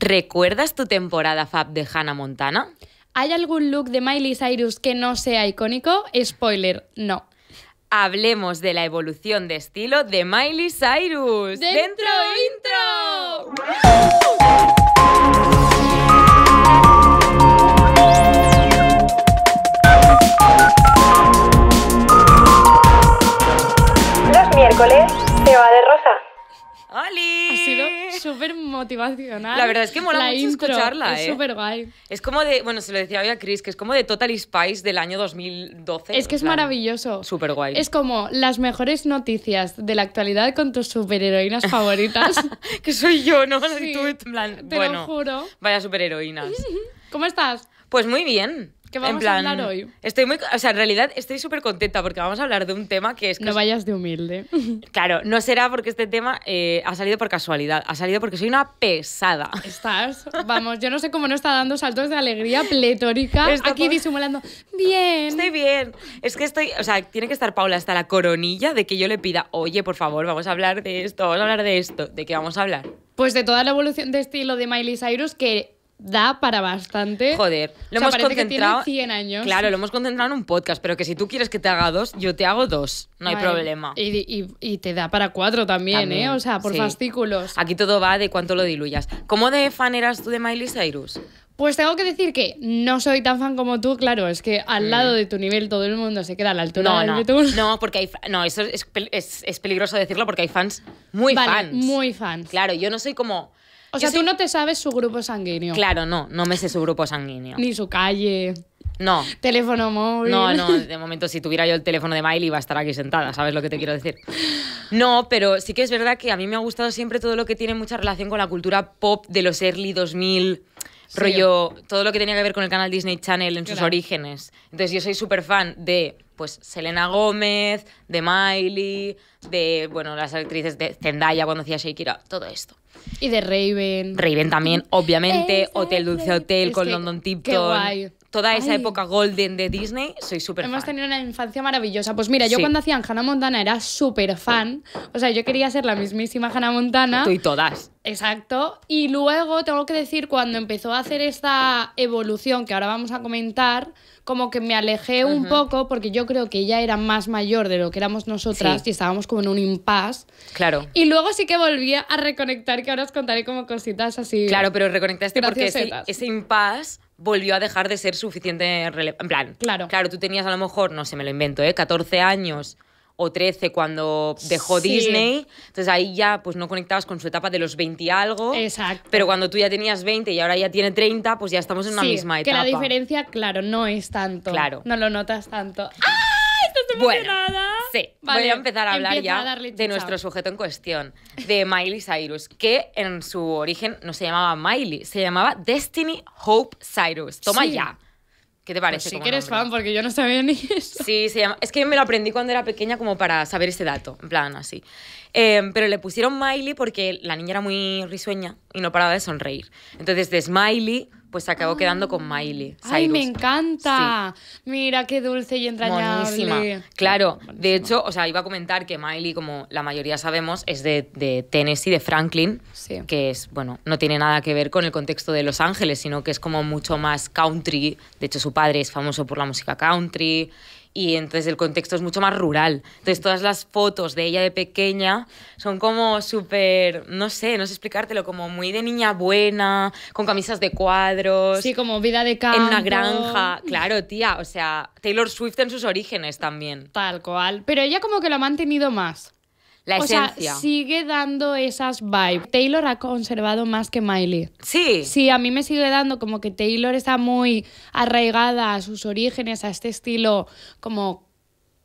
¿Recuerdas tu temporada Fab de Hannah Montana? ¿Hay algún look de Miley Cyrus que no sea icónico? Spoiler, no. Hablemos de la evolución de estilo de Miley Cyrus. ¡Dentro, intro! motivacional. La verdad es que mola mucho escucharla, Es ¿eh? guay. Es como de, bueno, se lo decía hoy a Chris, que es como de Total Spice del año 2012. Es que es maravilloso. Súper guay. Es como las mejores noticias de la actualidad con tus superheroínas favoritas. que soy yo, ¿no? Sí, plan, te lo juro. Vaya superheroínas. ¿Cómo estás? Pues muy bien. ¿Qué vamos a hablar hoy? Estoy muy, o sea, en realidad estoy súper contenta porque vamos a hablar de un tema que es... no vayas de humilde. Claro, no será porque este tema eh, ha salido por casualidad, ha salido porque soy una pesada. Estás, vamos, yo no sé cómo no está dando saltos de alegría pletórica aquí disimulando. Bien. Estoy bien. Es que estoy, o sea, tiene que estar Paula hasta la coronilla de que yo le pida, oye, por favor, vamos a hablar de esto, vamos a hablar de esto, de qué vamos a hablar. Pues de toda la evolución de estilo de Miley Cyrus que da para bastante. Joder, lo hemos concentrado. Que 100 años. Claro, lo hemos concentrado en un podcast, pero que si tú quieres que te haga dos, yo te hago dos. No hay problema. Y, te da para cuatro también, ¿eh? O sea, por fascículos. Aquí todo va de cuánto lo diluyas. ¿Cómo de fan eras tú de Miley Cyrus? Pues tengo que decir que no soy tan fan como tú, claro, es que al mm. lado de tu nivel todo el mundo se queda a la altura de no. No, porque hay no, eso es, peligroso decirlo porque hay fans muy fans. Muy fans. Claro, yo no soy como o sea, tú no te sabes su grupo sanguíneo. Claro, no, no me sé su grupo sanguíneo. Ni su calle. No. Teléfono móvil. No, no, de momento si tuviera yo el teléfono de Miley iba a estar aquí sentada, ¿sabes lo que te quiero decir? No, pero sí que es verdad que a mí me ha gustado siempre todo lo que tiene mucha relación con la cultura pop de los early 2000, rollo, todo lo que tenía que ver con el canal Disney Channel en sus orígenes. Entonces yo soy súper fan de pues Selena Gómez, de Miley, de, bueno, las actrices de Zendaya cuando hacía Shakira, todo esto. Y de Raven. Raven también, obviamente. Hotel Dulce Hotel con London Tipton. Qué guay toda esa época golden de Disney, soy súper fan. Hemos tenido una infancia maravillosa. Pues mira, yo cuando hacían Hannah Montana era súper fan. O sea, yo quería ser la mismísima Hannah Montana. Tú y todas. Exacto. Y luego tengo que decir, cuando empezó a hacer esta evolución que ahora vamos a comentar, como que me alejé un poco porque yo creo que ella era más mayor de lo que éramos nosotras y estábamos como en un impasse. Claro. Y luego sí que volví a reconectar, que ahora os contaré como cositas así. Claro, pero reconectaste porque ese, ese impasse volvió a dejar de ser suficiente En plan, claro. claro, tú tenías a lo mejor, no sé, me lo invento, ¿eh? 14 años o 13 cuando dejó Disney. Entonces ahí ya pues no conectabas con su etapa de los 20 y algo. Exacto. Pero cuando tú ya tenías 20 y ahora ya tiene 30, pues ya estamos en una misma etapa. Que la diferencia, claro, no es tanto. Claro. No lo notas tanto. ¡Estás Bueno, sí, voy a empezar a hablar ya de nuestro sujeto en cuestión, de Miley Cyrus, que en su origen no se llamaba Miley, se llamaba Destiny Hope Cyrus. Toma ya. ¿Qué te parece? Pues sí que eres fan, porque yo no sabía ni eso. Sí, se llama... es que me lo aprendí cuando era pequeña como para saber ese dato, en plan así. Em, pero le pusieron Miley porque la niña era muy risueña y no paraba de sonreír. Entonces de Smiley pues se acabó quedando con ah. Miley. ¡Ay, me encanta! Mira qué dulce y entrañable. Claro, de hecho, o sea, iba a comentar que Miley, como la mayoría sabemos, es de, Tennessee, de Franklin, que es, bueno, no tiene nada que ver con el contexto de Los Ángeles, sino que es como mucho más country. De hecho, su padre es famoso por la música country y entonces el contexto es mucho más rural. Entonces todas las fotos de ella de pequeña son como súper, no sé, no sé explicártelo, como muy de niña buena, con camisas de cuadros. Sí, como vida de campo. En una granja, claro, tía, o sea, Taylor Swift en sus orígenes también. Tal cual, pero ella como que lo ha mantenido más. La o sea, sigue dando esas vibes. Taylor ha conservado más que Miley. Sí. Sí, a mí me sigue dando como que Taylor está muy arraigada a sus orígenes, a este estilo como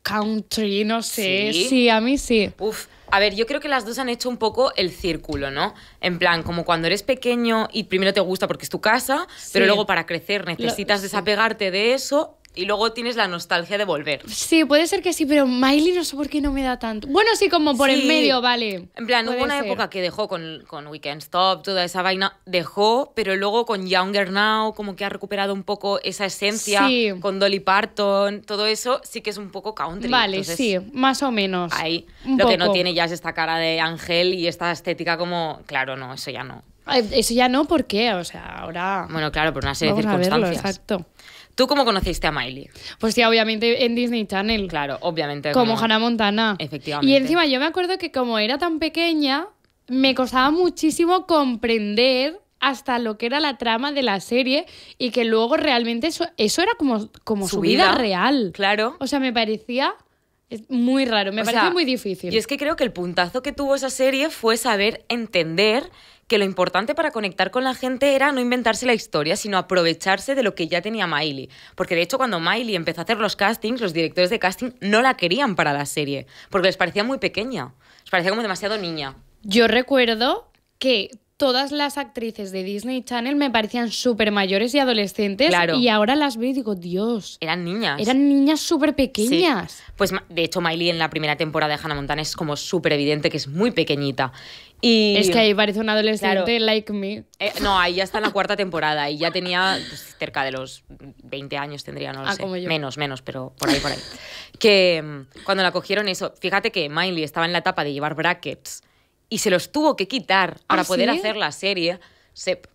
country, no sé. Sí, a mí sí. Uf. A ver, yo creo que las dos han hecho un poco el círculo, ¿no? En plan, como cuando eres pequeño y primero te gusta porque es tu casa, pero luego para crecer necesitas desapegarte de eso y luego tienes la nostalgia de volver. Sí, puede ser que sí, pero Miley no sé por qué no me da tanto. Bueno, sí, como por el en medio, vale. En plan, hubo una época que dejó con, con We Stop, toda esa vaina, dejó, pero luego con Younger Now, como que ha recuperado un poco esa esencia, con Dolly Parton, todo eso sí que es un poco country. Vale, sí, más o menos. Ahí, lo que no tiene ya es esta cara de ángel y esta estética como, claro, no, eso ya no. Eso ya no, ¿por qué? O sea, ahora... Bueno, claro, por una serie de circunstancias. exacto. ¿Tú cómo conociste a Miley? Pues sí, obviamente en Disney Channel. Claro, obviamente. Como, Hannah Montana. Efectivamente. Y encima yo me acuerdo que como era tan pequeña, me costaba muchísimo comprender hasta lo que era la trama de la serie y que luego realmente eso, era como, como su, vida, real. Claro. O sea, me parecía muy raro, me parecía muy difícil. Y es que creo que el puntazo que tuvo esa serie fue saber entender que lo importante para conectar con la gente era no inventarse la historia, sino aprovecharse de lo que ya tenía Miley. Porque de hecho cuando Miley empezó a hacer los castings, los directores de casting no la querían para la serie, porque les parecía muy pequeña, les parecía como demasiado niña. Yo recuerdo que todas las actrices de Disney Channel me parecían súper mayores y adolescentes. Claro. Y ahora las veo y digo, Dios. Eran niñas. Eran niñas súper pequeñas. Pues de hecho, Miley en la primera temporada de Hannah Montana es como súper evidente que es muy pequeñita. Es que ahí parece un adolescente like me. Eh, no, ahí ya está en la cuarta temporada y ya tenía pues, cerca de los 20 años tendría, no ah, Como yo. Menos, menos, pero por ahí, por ahí. que mm, cuando la cogieron eso, fíjate que Miley estaba en la etapa de llevar brackets y se los tuvo que quitar para ah, poder hacer la serie. Sep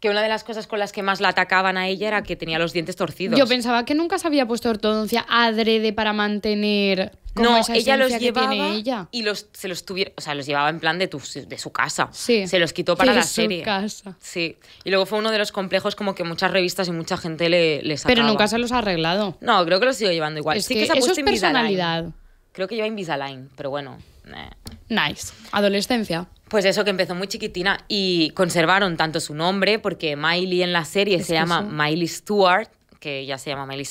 que una de las cosas con las que más la atacaban a ella era que tenía los dientes torcidos. Yo pensaba que nunca se había puesto ortodoncia adrede para mantener no, ella los llevaba ella. y los, se los o sea, los llevaba en plan de, tu, de su casa. Sí. Se los quitó para de la su serie. Casa. Sí. Y luego fue uno de los complejos como que muchas revistas y mucha gente le, les Pero nunca se los ha arreglado. No, creo que los sigo llevando igual. sí que, se ha es personalidad. Creo que lleva Invisalign, pero bueno. Nice. Adolescencia. Pues eso, que empezó muy chiquitina y conservaron tanto su nombre, porque Miley en la serie se llama Miley Stewart, que ya se llama Miley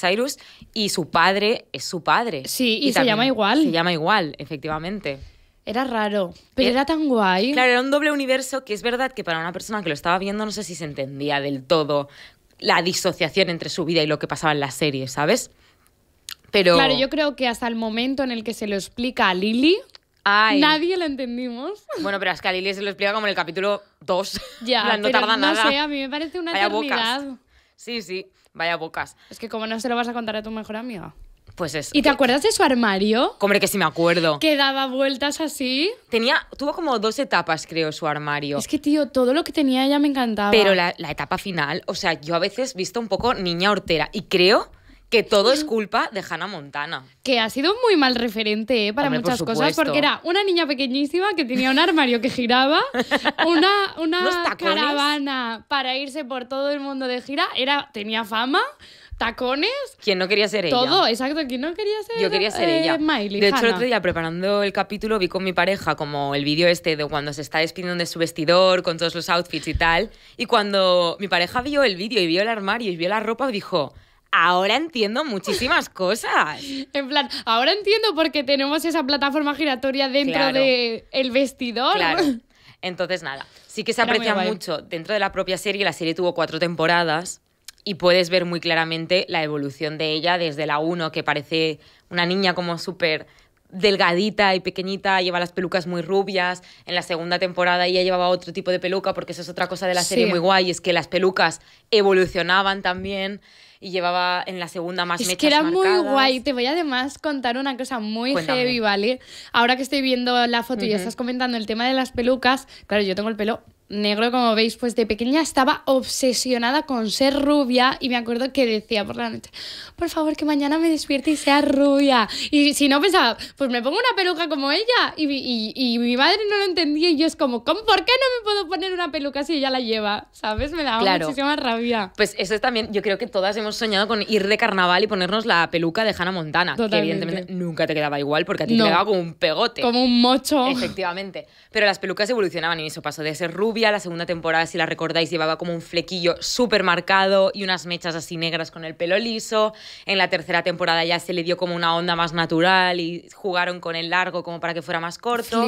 y su padre es su padre. Sí, y, se llama igual. Se llama igual, efectivamente. Era raro, pero era, tan guay. Claro, era un doble universo que es verdad que para una persona que lo estaba viendo no sé si se entendía del todo la disociación entre su vida y lo que pasaba en la serie, ¿sabes? Pero... Claro, yo creo que hasta el momento en el que se lo explica a Lily, Nadie lo entendimos. Bueno, pero es que a Lily se lo explica como en el capítulo 2. Ya, no pero no sé, a mí me parece una Sí, sí. Vaya bocas. Es que como no se lo vas a contar a tu mejor amiga. Pues eso. ¿Y te acuerdas de su armario? Hombre, que sí me acuerdo. Que daba vueltas así. Tenía, tuvo como dos etapas, creo, su armario. Es que, tío, todo lo que tenía ella me encantaba. Pero la, etapa final, o sea, yo a veces visto un poco niña hortera y creo que todo es mm. culpa de Hannah Montana. Que ha sido muy mal referente eh, para muchas cosas, porque era una niña pequeñísima que tenía un armario que giraba, una, una caravana para irse por todo el mundo de gira, era, tenía fama tacones. ¿Quién no quería ser ella. Todo, exacto, ¿Quién no quería ser Yo quería ser eh, ella. de hecho, el otro día preparando el capítulo vi con mi pareja como el vídeo este de cuando se está despidiendo de su vestidor con todos los outfits y tal. Y cuando mi pareja vio el vídeo y vio el armario y vio la ropa, dijo ahora entiendo muchísimas cosas. En plan, ahora entiendo por qué tenemos esa plataforma giratoria dentro de del vestidor. Entonces, nada, sí que se aprecia mucho dentro de la propia serie. La serie tuvo cuatro temporadas y puedes ver muy claramente la evolución de ella desde la 1, que parece una niña como súper delgadita y pequeñita, lleva las pelucas muy rubias. En la segunda temporada ella llevaba otro tipo de peluca, porque eso es otra cosa de la serie muy guay, es que las pelucas evolucionaban también y llevaba en la segunda más es que era muy guay. Te voy a contar una cosa muy heavy, ¿vale? Ahora que estoy viendo la foto y estás comentando el tema de las pelucas, claro, yo tengo el pelo negro, como veis, pues de pequeña estaba obsesionada con ser rubia y me acuerdo que decía por la noche, por favor que mañana me despierte y sea rubia. Y si no pensaba, pues me pongo una peluca como ella. Y, y, mi madre no lo entendía y yo es como, ¿por qué no me puedo poner una peluca si ella la lleva? ¿Sabes? Me daba muchísima rabia. Pues eso es también, yo creo que todas hemos soñado con ir de carnaval y ponernos la peluca de Hannah Montana, que evidentemente nunca te quedaba igual porque a ti te quedaba como un pegote. Como un mocho. Efectivamente. Pero las pelucas evolucionaban y eso pasó de ser rubia la segunda temporada, si la recordáis, llevaba como un flequillo súper marcado y unas mechas así negras con el pelo liso. En la tercera temporada ya se le dio como una onda más natural y jugaron con el largo como para que fuera más corto.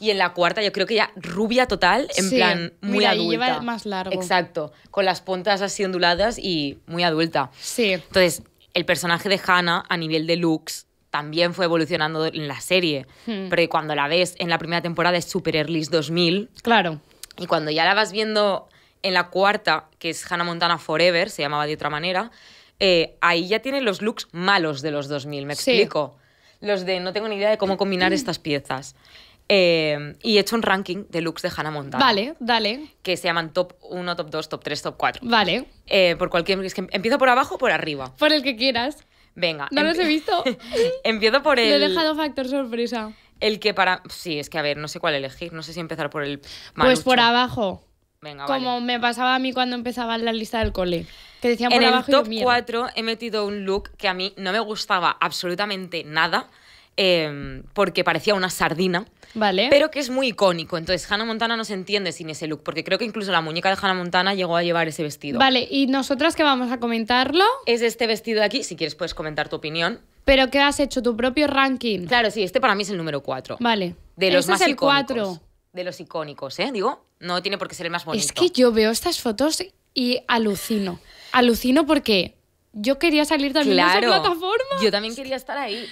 Y en la cuarta yo creo que ya rubia total, en plan muy Mira, adulta. Lleva más largo. Exacto, con las puntas así onduladas y muy adulta. Sí. Entonces, el personaje de Hannah a nivel de looks también fue evolucionando en la serie. Hmm. Pero cuando la ves en la primera temporada es Super Early 2000. Claro. Y cuando ya la vas viendo en la cuarta, que es Hannah Montana Forever, se llamaba de otra manera, eh, ahí ya tiene los looks malos de los 2000, ¿me explico? Los de no tengo ni idea de cómo combinar estas piezas. Eh, y he hecho un ranking de looks de Hannah Montana. Vale, dale. Que se llaman top 1, top 2, top 3, top 4. Vale. Eh, por cualquier. empiezo por abajo o por arriba. Por el que quieras. Venga. No los he visto. empiezo por el. Lo he dejado factor sorpresa. El que para. Sí, es que a ver, no sé cuál elegir. No sé si empezar por el. Pues por abajo. Venga, Como me pasaba a mí cuando empezaba la lista del cole. Que decían abajo. En el top 4 he metido un look que a mí no me gustaba absolutamente nada. Em, porque parecía una sardina. Vale. Pero que es muy icónico. Entonces, Hannah Montana no se entiende sin ese look, porque creo que incluso la muñeca de Hannah Montana llegó a llevar ese vestido. Vale, ¿y nosotras qué vamos a comentarlo? Es este vestido de aquí. Si quieres, puedes comentar tu opinión. Pero que has hecho tu propio ranking. Claro, sí, este para mí es el número 4. Vale. De los este más es el icónicos. De los icónicos, ¿eh? Digo, no tiene por qué ser el más bonito. Es que yo veo estas fotos y alucino. Alucino porque yo quería salir también de esa plataforma. Yo también quería estar ahí.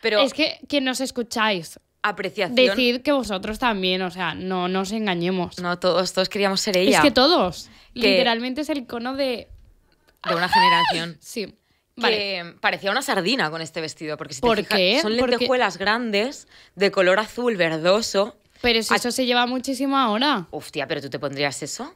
Pero es que quien nos escucháis, apreciación. Decid que vosotros también, o sea, no, nos engañemos. No, todos, todos queríamos ser ella. Es que todos. Literalmente es el icono de. De una generación. Sí parecía una sardina con este vestido, porque si te son lentejuelas grandes de color azul verdoso. Pero si ah. eso se lleva muchísimo ahora. Hostia, pero tú te pondrías eso?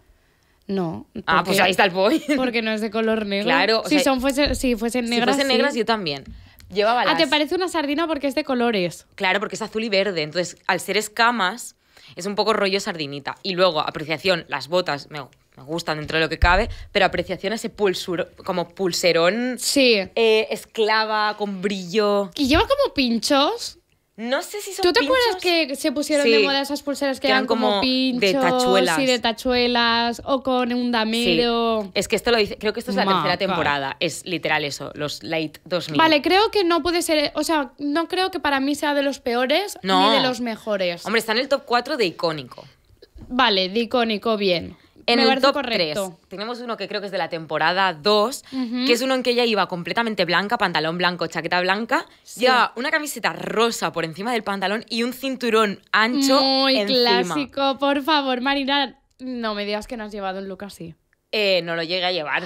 No. ah, pues ahí está el boy. Porque no es de color negro. Claro. si, son si fuesen negras. Si fuesen negras, yo también. Llevaba Ah, te parece una sardina porque es de colores. Claro, porque es azul y verde. Entonces, al ser escamas, es un poco rollo sardinita. Y luego, apreciación, las botas. Me me gustan dentro de lo que cabe, pero apreciación a ese como pulserón. Sí. Eh, esclava, con brillo. Y lleva como pinchos. No sé si son ¿Tú te acuerdas que se pusieron de moda esas pulseras que, eran como, pinchos? De tachuelas. Sí, de tachuelas o con un damero. Es que esto lo dice, creo que esto es la tercera temporada. Es literal eso, los Late 2000. Vale, creo que no puede ser, o sea, no creo que para mí sea de los peores ni de los mejores. Hombre, está en el top 4 de icónico. Vale, de icónico, bien. En el top tenemos uno que creo que es de la temporada 2, que es uno en que ella iba completamente blanca, pantalón blanco, chaqueta blanca, ya lleva una camiseta rosa por encima del pantalón y un cinturón ancho Muy clásico, por favor, Marina, no me digas que no has llevado un look así. Eh, no lo llega a llevar,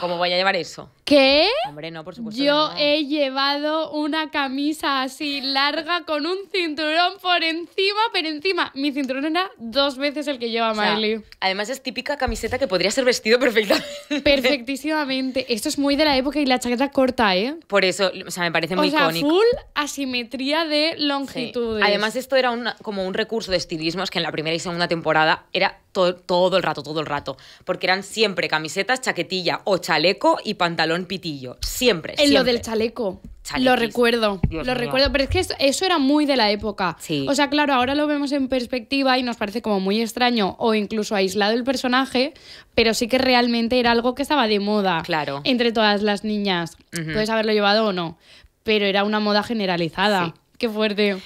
¿cómo voy a llevar eso? ¿Qué? Hombre, no, por supuesto. Yo he llevado una camisa así larga con un cinturón por encima, pero encima mi cinturón era dos veces el que lleva Marley Miley. Además es típica camiseta que podría ser vestido perfectamente. Perfectísimamente. Esto es muy de la época y la chaqueta corta, ¿eh? Por eso, o sea, me parece muy o sea, full asimetría de longitud. Además esto era como un recurso de estilismo, es que en la primera y segunda temporada era todo, el rato, todo el rato. Porque eran siempre camisetas, chaquetilla o chaleco y pantalón pitillo. Siempre. En lo del chaleco. Lo recuerdo, lo recuerdo, pero es que eso, era muy de la época. Sí. O sea, claro, ahora lo vemos en perspectiva y nos parece como muy extraño o incluso aislado el personaje, pero sí que realmente era algo que estaba de moda claro. entre todas las niñas. Puedes haberlo llevado o no, pero era una moda generalizada. Qué fuerte.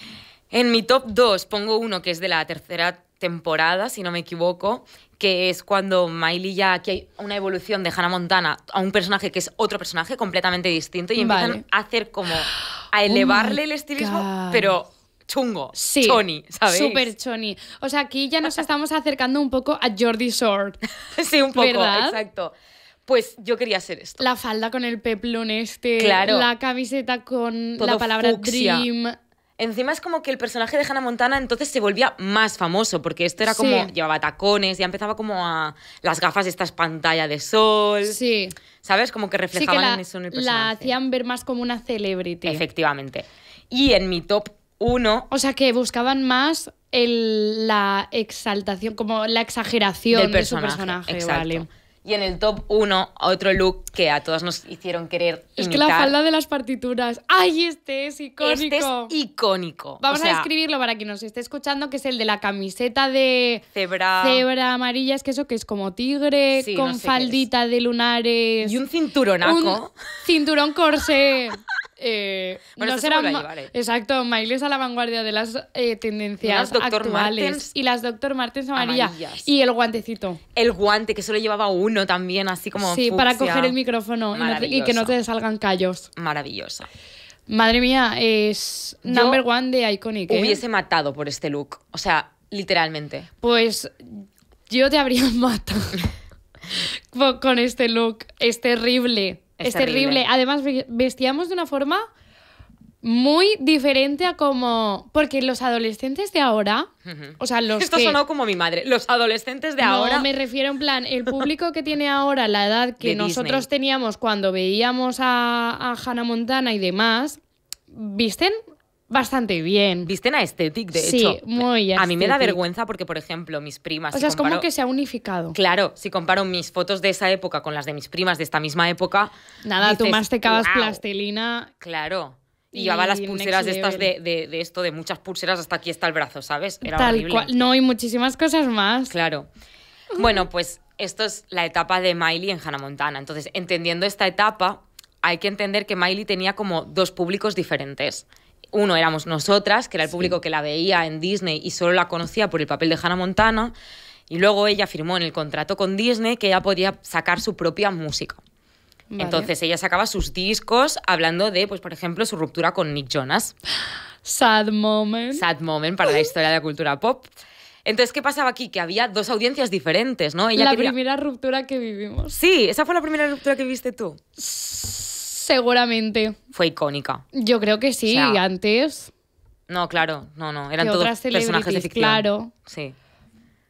En mi top 2 pongo uno que es de la tercera temporada, si no me equivoco, que es cuando Miley ya, aquí hay una evolución de Hannah Montana a un personaje que es otro personaje completamente distinto y empiezan a hacer como, a elevarle el oh estilismo, pero chungo, choni, ¿sabéis? Súper choni. O sea, aquí ya nos estamos acercando un poco a Jordi Short. sí, un poco, exacto. Pues yo quería hacer esto. La falda con el peplón este, claro. la camiseta con la palabra dream, Encima es como que el personaje de Hannah Montana entonces se volvía más famoso, porque esto era como, llevaba tacones, ya empezaba como a las gafas de estas pantallas de sol. Sí. ¿Sabes? Como que reflejaban eso en el personaje. La hacían ver más como una celebrity. Efectivamente. Y en mi top uno O sea, que buscaban más la exaltación, como la exageración del personaje, de su personaje. Y en el top uno, otro look que a todas nos hicieron querer Es que la falda de las partituras. ¡Ay, este es icónico! Este es icónico. Vamos a escribirlo para quien nos esté escuchando, que es el de la camiseta de... Cebra. Cebra amarilla, es que eso que es como tigre, con faldita de lunares. Y un cinturonaco. Un cinturón corsé. Eh, bueno, no será Exacto, Miley es a la vanguardia de las eh, tendencias actuales. y las Dr. Martens amarillas. Y el guantecito. El guante, que solo llevaba uno también, así como. Sí, para coger el micrófono y, que no te salgan callos. Maravillosa. Madre mía, es number one de Iconic. ¿eh? Hubiese matado por este look. O sea, literalmente. Pues yo te habría matado con este look. Es terrible. Es, terrible. Además, vestíamos de una forma muy diferente a como. Porque los adolescentes de ahora. O sea, los. Esto sonó como mi madre. Los adolescentes de ahora. me refiero en plan, el público que tiene ahora la edad que nosotros teníamos cuando veíamos a, a Hannah Montana y demás, visten bastante bien. Viste a Aesthetic, de sí, hecho. A mí me da vergüenza porque, por ejemplo, mis primas. O sea, es como que se ha unificado. Claro, si comparo mis fotos de esa época con las de mis primas de esta misma época. Nada, tú más te plastilina. Claro. Y, llevaba las pulseras de estas de, esto, de muchas pulseras hasta aquí está el brazo, ¿sabes? Era horrible. Cual. No, y muchísimas cosas más. Claro. Bueno, pues esto es la etapa de Miley en Hannah Montana. Entonces, entendiendo esta etapa, hay que entender que Miley tenía como dos públicos diferentes uno éramos nosotras, que era el público que la veía en Disney y solo la conocía por el papel de Hannah Montana, y luego ella firmó en el contrato con Disney que ella podía sacar su propia música. Entonces ella sacaba sus discos hablando de, pues por ejemplo, su ruptura con Nick Jonas. Sad moment. Sad moment para la historia de la cultura pop. Entonces, ¿qué pasaba aquí? Que había dos audiencias diferentes, ¿no? Ella la primera ruptura que vivimos. Sí, esa fue la primera ruptura que viste tú. Seguramente. Fue icónica. Yo creo que sí, antes. No, claro, no, no. Eran todos personajes de ficción. Claro. Sí.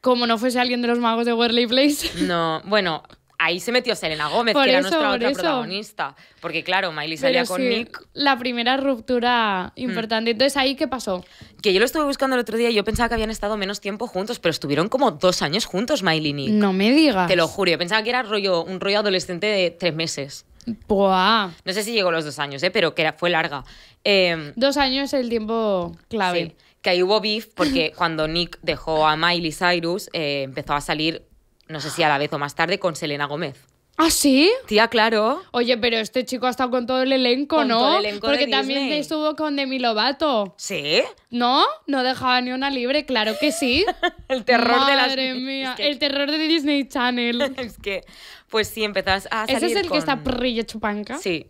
Como no fuese alguien de los magos de Worldly Place. No, bueno, ahí se metió Selena Gómez, que era nuestra otra protagonista. Porque claro, Miley salía con Nick. La primera ruptura mm. importante. Entonces, ¿ahí qué pasó? Que yo lo estuve buscando el otro día y yo pensaba que habían estado menos tiempo juntos, pero estuvieron como dos años juntos, Miley y Nick. No me digas. Te lo juro, yo pensaba que era rollo, un rollo adolescente de tres meses. No sé si llegó los dos años, ¿eh? pero que fue larga. Em, dos años el tiempo clave. que ahí hubo beef porque cuando Nick dejó a Miley Cyrus eh, empezó a salir, no sé si a la vez o más tarde, con Selena Gómez. ¿Ah, sí? Tía, claro. Oye, pero este chico ha estado con todo el elenco, ¿no? Todo el elenco Porque también estuvo con Demi Lovato. ¿Sí? ¿No? No dejaba ni una libre, claro que sí. el terror de las... mía, el terror de Disney Channel. es que... Pues sí, empezás a salir ¿Ese es el que está prilla chupanca? Sí,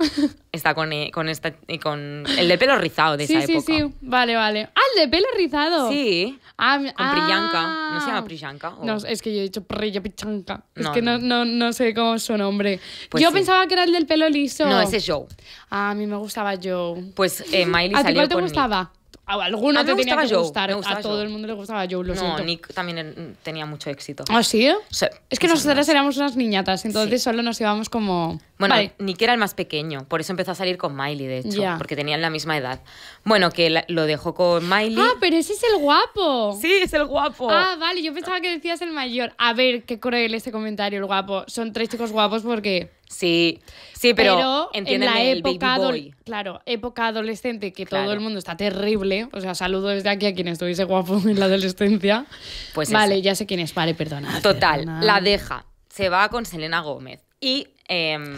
está con, e, con, esta, con el de pelo rizado de sí, esa sí, época. Sí, sí, vale, vale. ¡Ah, el de pelo rizado! Sí, ah, con ah. Prillanca. ¿No se llama Prillanca? No, es que yo he dicho prilla pichanca. es que no, no, no, sé cómo es su nombre. Pues yo pensaba que era el del pelo liso. No, ese es Joe. Ah, a mí me gustaba Joe. Pues eh, Miley salió te gustaba? A alguno te tenía que gustar. a todo el mundo le gustaba Joe, lo no, Nick también tenía mucho éxito. ¿Ah, sí? sí es que nosotras éramos unas niñatas, entonces solo nos íbamos como... Bueno, ni que era el más pequeño, por eso empezó a salir con Miley, de hecho, porque tenían la misma edad. Bueno, que lo dejó con Miley. Ah, pero ese es el guapo. Sí, es el guapo. Ah, vale, yo pensaba que decías el mayor. A ver, qué cruel este comentario, el guapo. Son tres chicos guapos porque... Sí, sí, pero, pero en la época, claro, época adolescente que todo el mundo está terrible, o sea, saludo desde aquí a quien estuviese guapo en la adolescencia. Pues vale, ya sé quién es, vale, perdona. Total, la deja, se va con Selena Gómez y Em,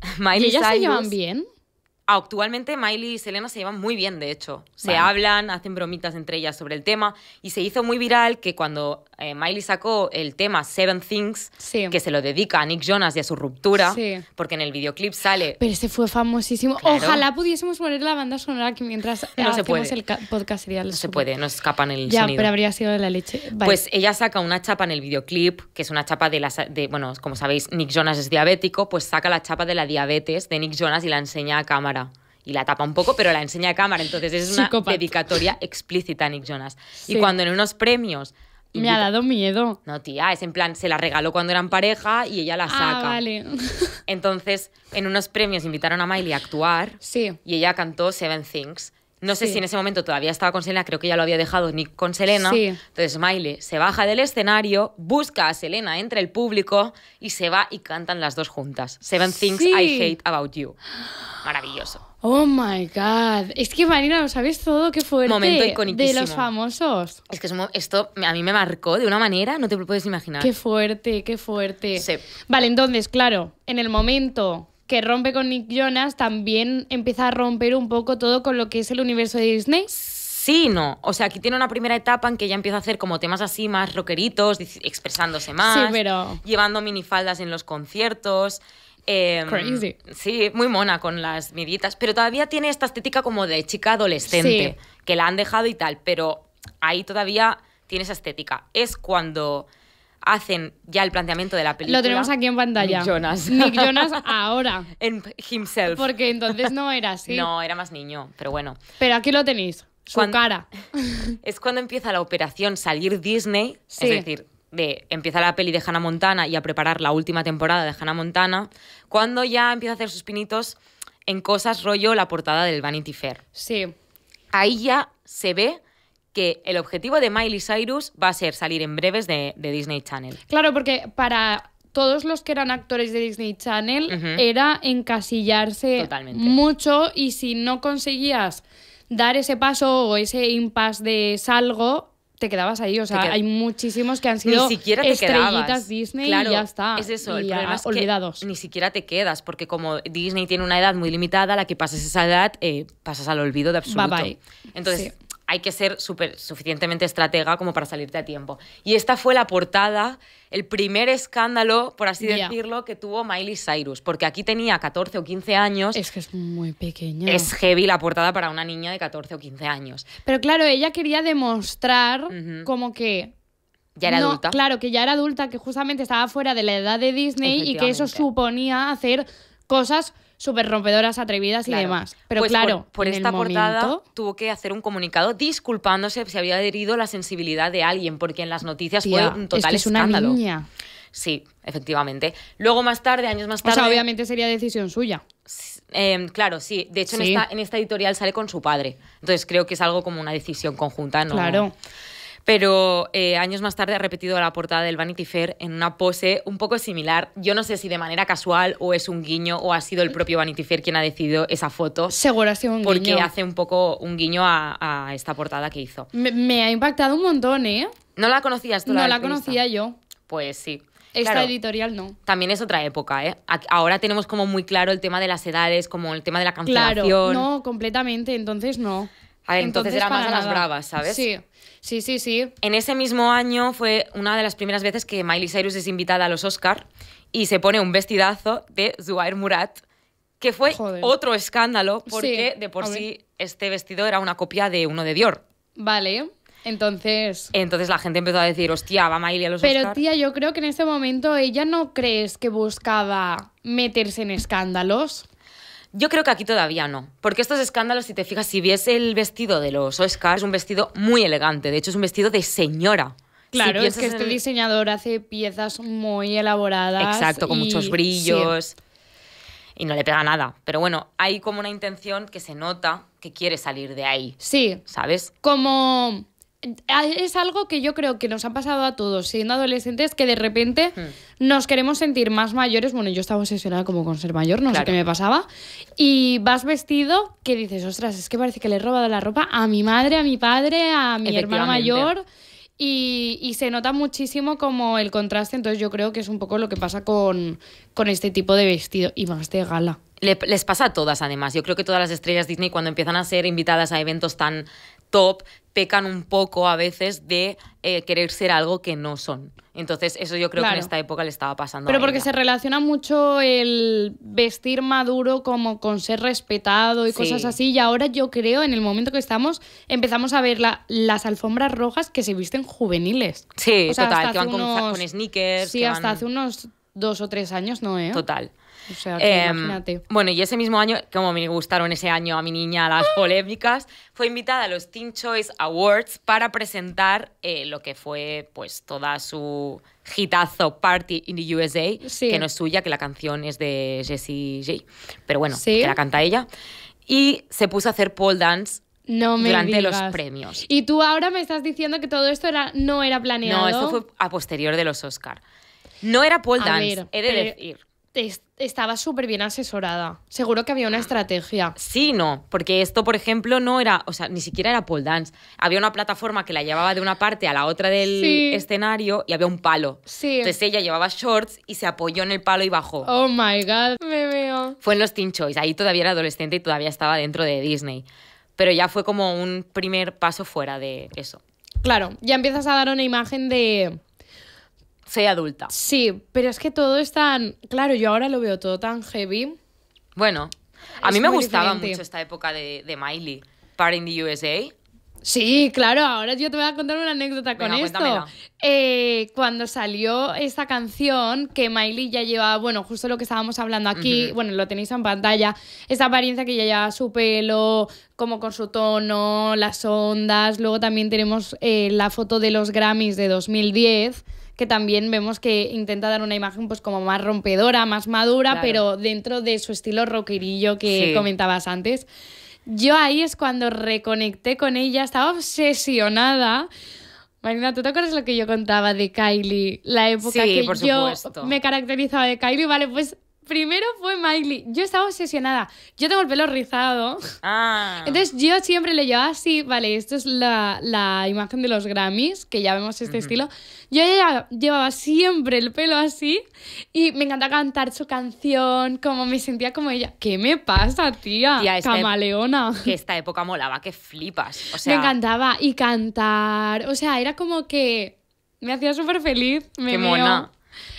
¿Y ellas se llevan bien? Ah, actualmente Miley y Selena se llevan muy bien, de hecho. Se hablan, hacen bromitas entre ellas sobre el tema y se hizo muy viral que cuando eh, Miley sacó el tema Seven Things, que se lo dedica a Nick Jonas y a su ruptura, porque en el videoclip sale... Pero ese fue famosísimo. Ojalá pudiésemos poner la banda sonora que mientras no se puede. el podcast. Sería no se puede, no escapan el ya, pero habría sido de la leche. Pues ella saca una chapa en el videoclip, que es una chapa de la... De, bueno, como sabéis, Nick Jonas es diabético, pues saca la chapa de la diabetes de Nick Jonas y la enseña a cámara y la tapa un poco, pero la enseña a cámara. Entonces es una dedicatoria explícita a Nick Jonas. Y cuando en unos premios me ha dado miedo. No, tía, es en plan, se la regaló cuando eran pareja y ella la ah, saca. Ah, vale. Entonces, en unos premios invitaron a Miley a actuar. Sí. Y ella cantó Seven Things. No sé si en ese momento todavía estaba con Selena, creo que ya lo había dejado Nick con Selena. Entonces Miley se baja del escenario, busca a Selena entre el público y se va y cantan las dos juntas. Seven Things I Hate About You. Maravilloso. Oh my god. Es que Marina, lo sabes todo, qué fuerte. Momento De los famosos. Es que esto a mí me marcó de una manera, no te lo puedes imaginar. Qué fuerte, qué fuerte. Sí. Vale, entonces, claro, en el momento que rompe con Nick Jonas, también empieza a romper un poco todo con lo que es el universo de Disney. Sí, no. O sea, aquí tiene una primera etapa en que ya empieza a hacer como temas así más rockeritos, expresándose más, pero... llevando minifaldas en los conciertos. Em, Crazy. Sí, muy mona con las miditas. Pero todavía tiene esta estética como de chica adolescente, que la han dejado y tal, pero ahí todavía tiene esa estética. Es cuando hacen ya el planteamiento de la película. Lo tenemos aquí en pantalla. Nick Jonas. Nick Jonas ahora. en himself. Porque entonces no era así. No, era más niño, pero bueno. Pero aquí lo tenéis. Su cara. es cuando empieza la operación salir Disney, es decir, de, empieza la peli de Hannah Montana y a preparar la última temporada de Hannah Montana, cuando ya empieza a hacer sus pinitos en cosas rollo la portada del Vanity Fair. Sí. Ahí ya se ve que el objetivo de Miley Cyrus va a ser salir en breves de, Disney Channel. Claro, porque para todos los que eran actores de Disney Channel era encasillarse mucho y si no conseguías dar ese paso o ese impasse de salgo, te quedabas ahí. O sea, hay muchísimos que han sido estrellitas Disney y ya está. Es eso, olvidados. ni siquiera te quedas, porque como Disney tiene una edad muy limitada, la que pases esa edad, eh, pasas al olvido de absoluto. Bye Entonces, hay que ser suficientemente estratega como para salirte a tiempo. Y esta fue la portada, el primer escándalo, por así decirlo, que tuvo Miley Cyrus, porque aquí tenía 14 o 15 años. Es que es muy pequeña. Es heavy la portada para una niña de 14 o 15 años. Pero claro, ella quería demostrar como que... Ya era adulta. Claro, que ya era adulta, que justamente estaba fuera de la edad de Disney y que eso suponía hacer cosas súper rompedoras, atrevidas y demás. Pero pues claro, por, esta portada tuvo que hacer un comunicado disculpándose si había herido la sensibilidad de alguien, porque en las noticias fue un total es que es Una niña. Sí, efectivamente. Luego más tarde, años más tarde. O sea, obviamente sería decisión suya. Em, claro, sí. De hecho, En, esta, en esta editorial sale con su padre. Entonces creo que es algo como una decisión conjunta, ¿no? Claro pero eh, años más tarde ha repetido la portada del Vanity Fair en una pose un poco similar. Yo no sé si de manera casual o es un guiño o ha sido el propio Vanity Fair quien ha decidido esa foto. Seguro ha sido un guiño. Porque hace un poco un guiño a, esta portada que hizo. Me, ha impactado un montón, ¿eh? ¿No la conocías tú? No la, conocía yo. Pues sí. Esta editorial no. También es otra época, ¿eh? Ahora tenemos como muy claro el tema de las edades, como el tema de la cancelación. Claro, no, completamente, entonces no entonces, era más de las bravas, ¿sabes? Sí, sí, sí, sí. En ese mismo año fue una de las primeras veces que Miley Cyrus es invitada a los Oscar y se pone un vestidazo de Zuhair Murat, que fue otro escándalo porque de por sí este vestido era una copia de uno de Dior. Vale. Entonces. Entonces la gente empezó a decir, hostia, va Miley a los Pero tía, yo creo que en ese momento ella no crees que buscaba meterse en escándalos. Yo creo que aquí todavía no, porque estos escándalos, si te fijas, si ves el vestido de los Oscars, es un vestido muy elegante, de hecho es un vestido de señora. Claro, es que este diseñador hace piezas muy elaboradas. Exacto, con muchos brillos. Y no le pega nada. Pero bueno, hay como una intención que se nota que quiere salir de ahí. Sí. ¿Sabes? Como Ah, es algo que yo creo que nos ha pasado a todos siendo adolescentes que de repente hmm. nos queremos sentir más mayores. Bueno, yo estaba obsesionada como con ser mayor, no sé qué me pasaba. Y vas vestido que dices, ostras, es que parece que le he robado la ropa a mi madre, a mi padre, a mi hermano mayor. Y, se nota muchísimo como el contraste, entonces yo creo que es un poco lo que pasa con, con este tipo de vestido y más de gala. les pasa a todas, además. Yo creo que todas las estrellas Disney, cuando empiezan a ser invitadas a eventos tan pecan un poco a veces de eh, querer ser algo que no son. Entonces, eso yo creo que en esta época le estaba pasando. Pero porque se relaciona mucho el vestir maduro como con ser respetado y cosas así. Y ahora yo creo, en el momento que estamos, empezamos a ver las alfombras rojas que se visten juveniles. Sí, total, que van con, sneakers. Sí, hasta hace unos dos o tres años, ¿no? Eh? Total. Em, bueno, y ese mismo año, como me gustaron ese año a mi niña las ¡Ah! polémicas, fue invitada a los Teen Choice Awards para presentar eh, lo que fue pues toda su gitazo Party in the USA, que no es suya, que la canción es de Jessie J, pero bueno, que la canta ella. Y se puso a hacer pole dance durante los premios. Y tú ahora me estás diciendo que todo esto era, no era planeado. No, esto fue a posterior de los Oscar. No era pole dance, he de decir estaba súper bien asesorada. Seguro que había una estrategia. Sí, no, porque esto, por ejemplo, no era, o sea, ni siquiera era pole dance. Había una plataforma que la llevaba de una parte a la otra del escenario y había un palo. Sí. Entonces ella llevaba shorts y se apoyó en el palo y bajó. Oh my god, me veo. Fue en los Teen Choice, ahí todavía era adolescente y todavía estaba dentro de Disney. Pero ya fue como un primer paso fuera de eso. Claro, ya empiezas a dar una imagen de soy adulta. Sí, pero es que todo es tan. Claro, yo ahora lo veo todo tan heavy. Bueno, a mí me gustaba mucho esta época de, Miley. Parting in the USA. Sí, claro, ahora yo te voy a contar una anécdota con esto. Eh, cuando salió esta canción, que Miley ya llevaba, bueno, justo lo que estábamos hablando aquí, bueno, lo tenéis en pantalla, esta apariencia que ya lleva su pelo, como con su tono, las ondas, luego también tenemos eh, la foto de los Grammys de 2010 que también vemos que intenta dar una imagen pues como más rompedora, más madura, pero dentro de su estilo rockerillo que comentabas antes. Yo ahí es cuando reconecté con ella, estaba obsesionada. Marina, ¿tú te acuerdas lo que yo contaba de Kylie? La época que por yo me caracterizaba de Kylie, vale, pues Primero fue Miley. Yo estaba obsesionada. Yo tengo el pelo rizado. Ah. Entonces yo siempre le llevaba así. Vale, esto es la, la, imagen de los Grammys, que ya vemos este estilo. Yo llevaba siempre el pelo así y me encantaba cantar su canción, como me sentía como ella. ¿Qué me pasa, tía? Este Camaleona. que esta época molaba, que flipas. O Me encantaba. Y cantar. O sea, era como que me hacía súper feliz. Me Qué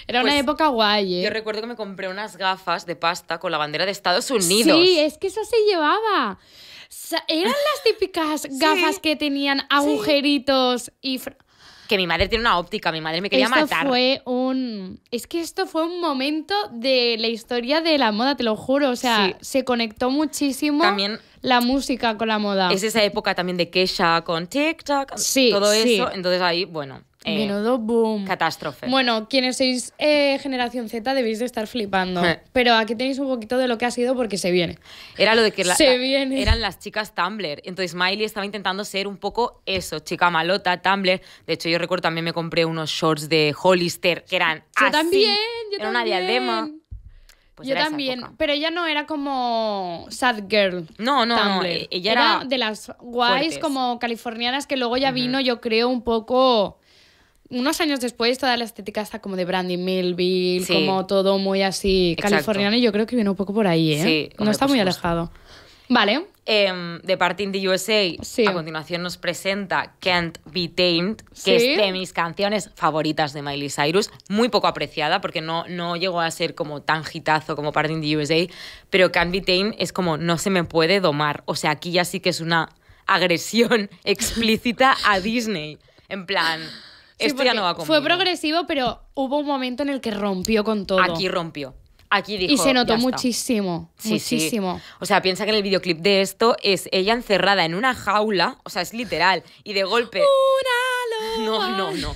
era una pues, época guay, ¿eh? Yo recuerdo que me compré unas gafas de pasta con la bandera de Estados Unidos. Sí, es que eso se llevaba. Eran las típicas gafas que tenían agujeritos y... Que mi madre tiene una óptica, mi madre me quería esto matar. Fue un... Es que esto fue un momento de la historia de la moda, te lo juro. O sea, se conectó muchísimo también la música con la moda. Es esa época también de Kesha con TikTok, todo eso. Entonces ahí, bueno. Eh, Menudo boom. Catástrofe. Bueno, quienes sois eh, generación Z debéis de estar flipando. Eh. Pero aquí tenéis un poquito de lo que ha sido porque se viene. Era lo de que eran las chicas Tumblr. Entonces Miley estaba intentando ser un poco eso, chica malota, Tumblr. De hecho, yo recuerdo también me compré unos shorts de Hollister que eran yo También, yo era una diadema. Pues yo también, pero ella no era como sad girl. No, no, no e- ella era, de las guays como californianas que luego ya vino, yo creo, un poco unos años después toda la estética está como de Brandy Melville, como todo muy así californiano y yo creo que viene un poco por ahí, ¿eh? Sí, no está muy alejado. Vale. Em, de Parting the USA, a continuación nos presenta Can't Be Tamed, que es de mis canciones favoritas de Miley Cyrus, muy poco apreciada porque no, no llegó a ser como tan gitazo como Parting the USA, pero Can't Be Tamed es como no se me puede domar, o sea, aquí ya sí que es una agresión explícita a Disney, en plan esto ya no va Fue progresivo, pero hubo un momento en el que rompió con todo. Aquí rompió. Aquí dijo, y se notó muchísimo, muchísimo. O sea, piensa que en el videoclip de esto es ella encerrada en una jaula, o sea, es literal, y de golpe... Una No, no, no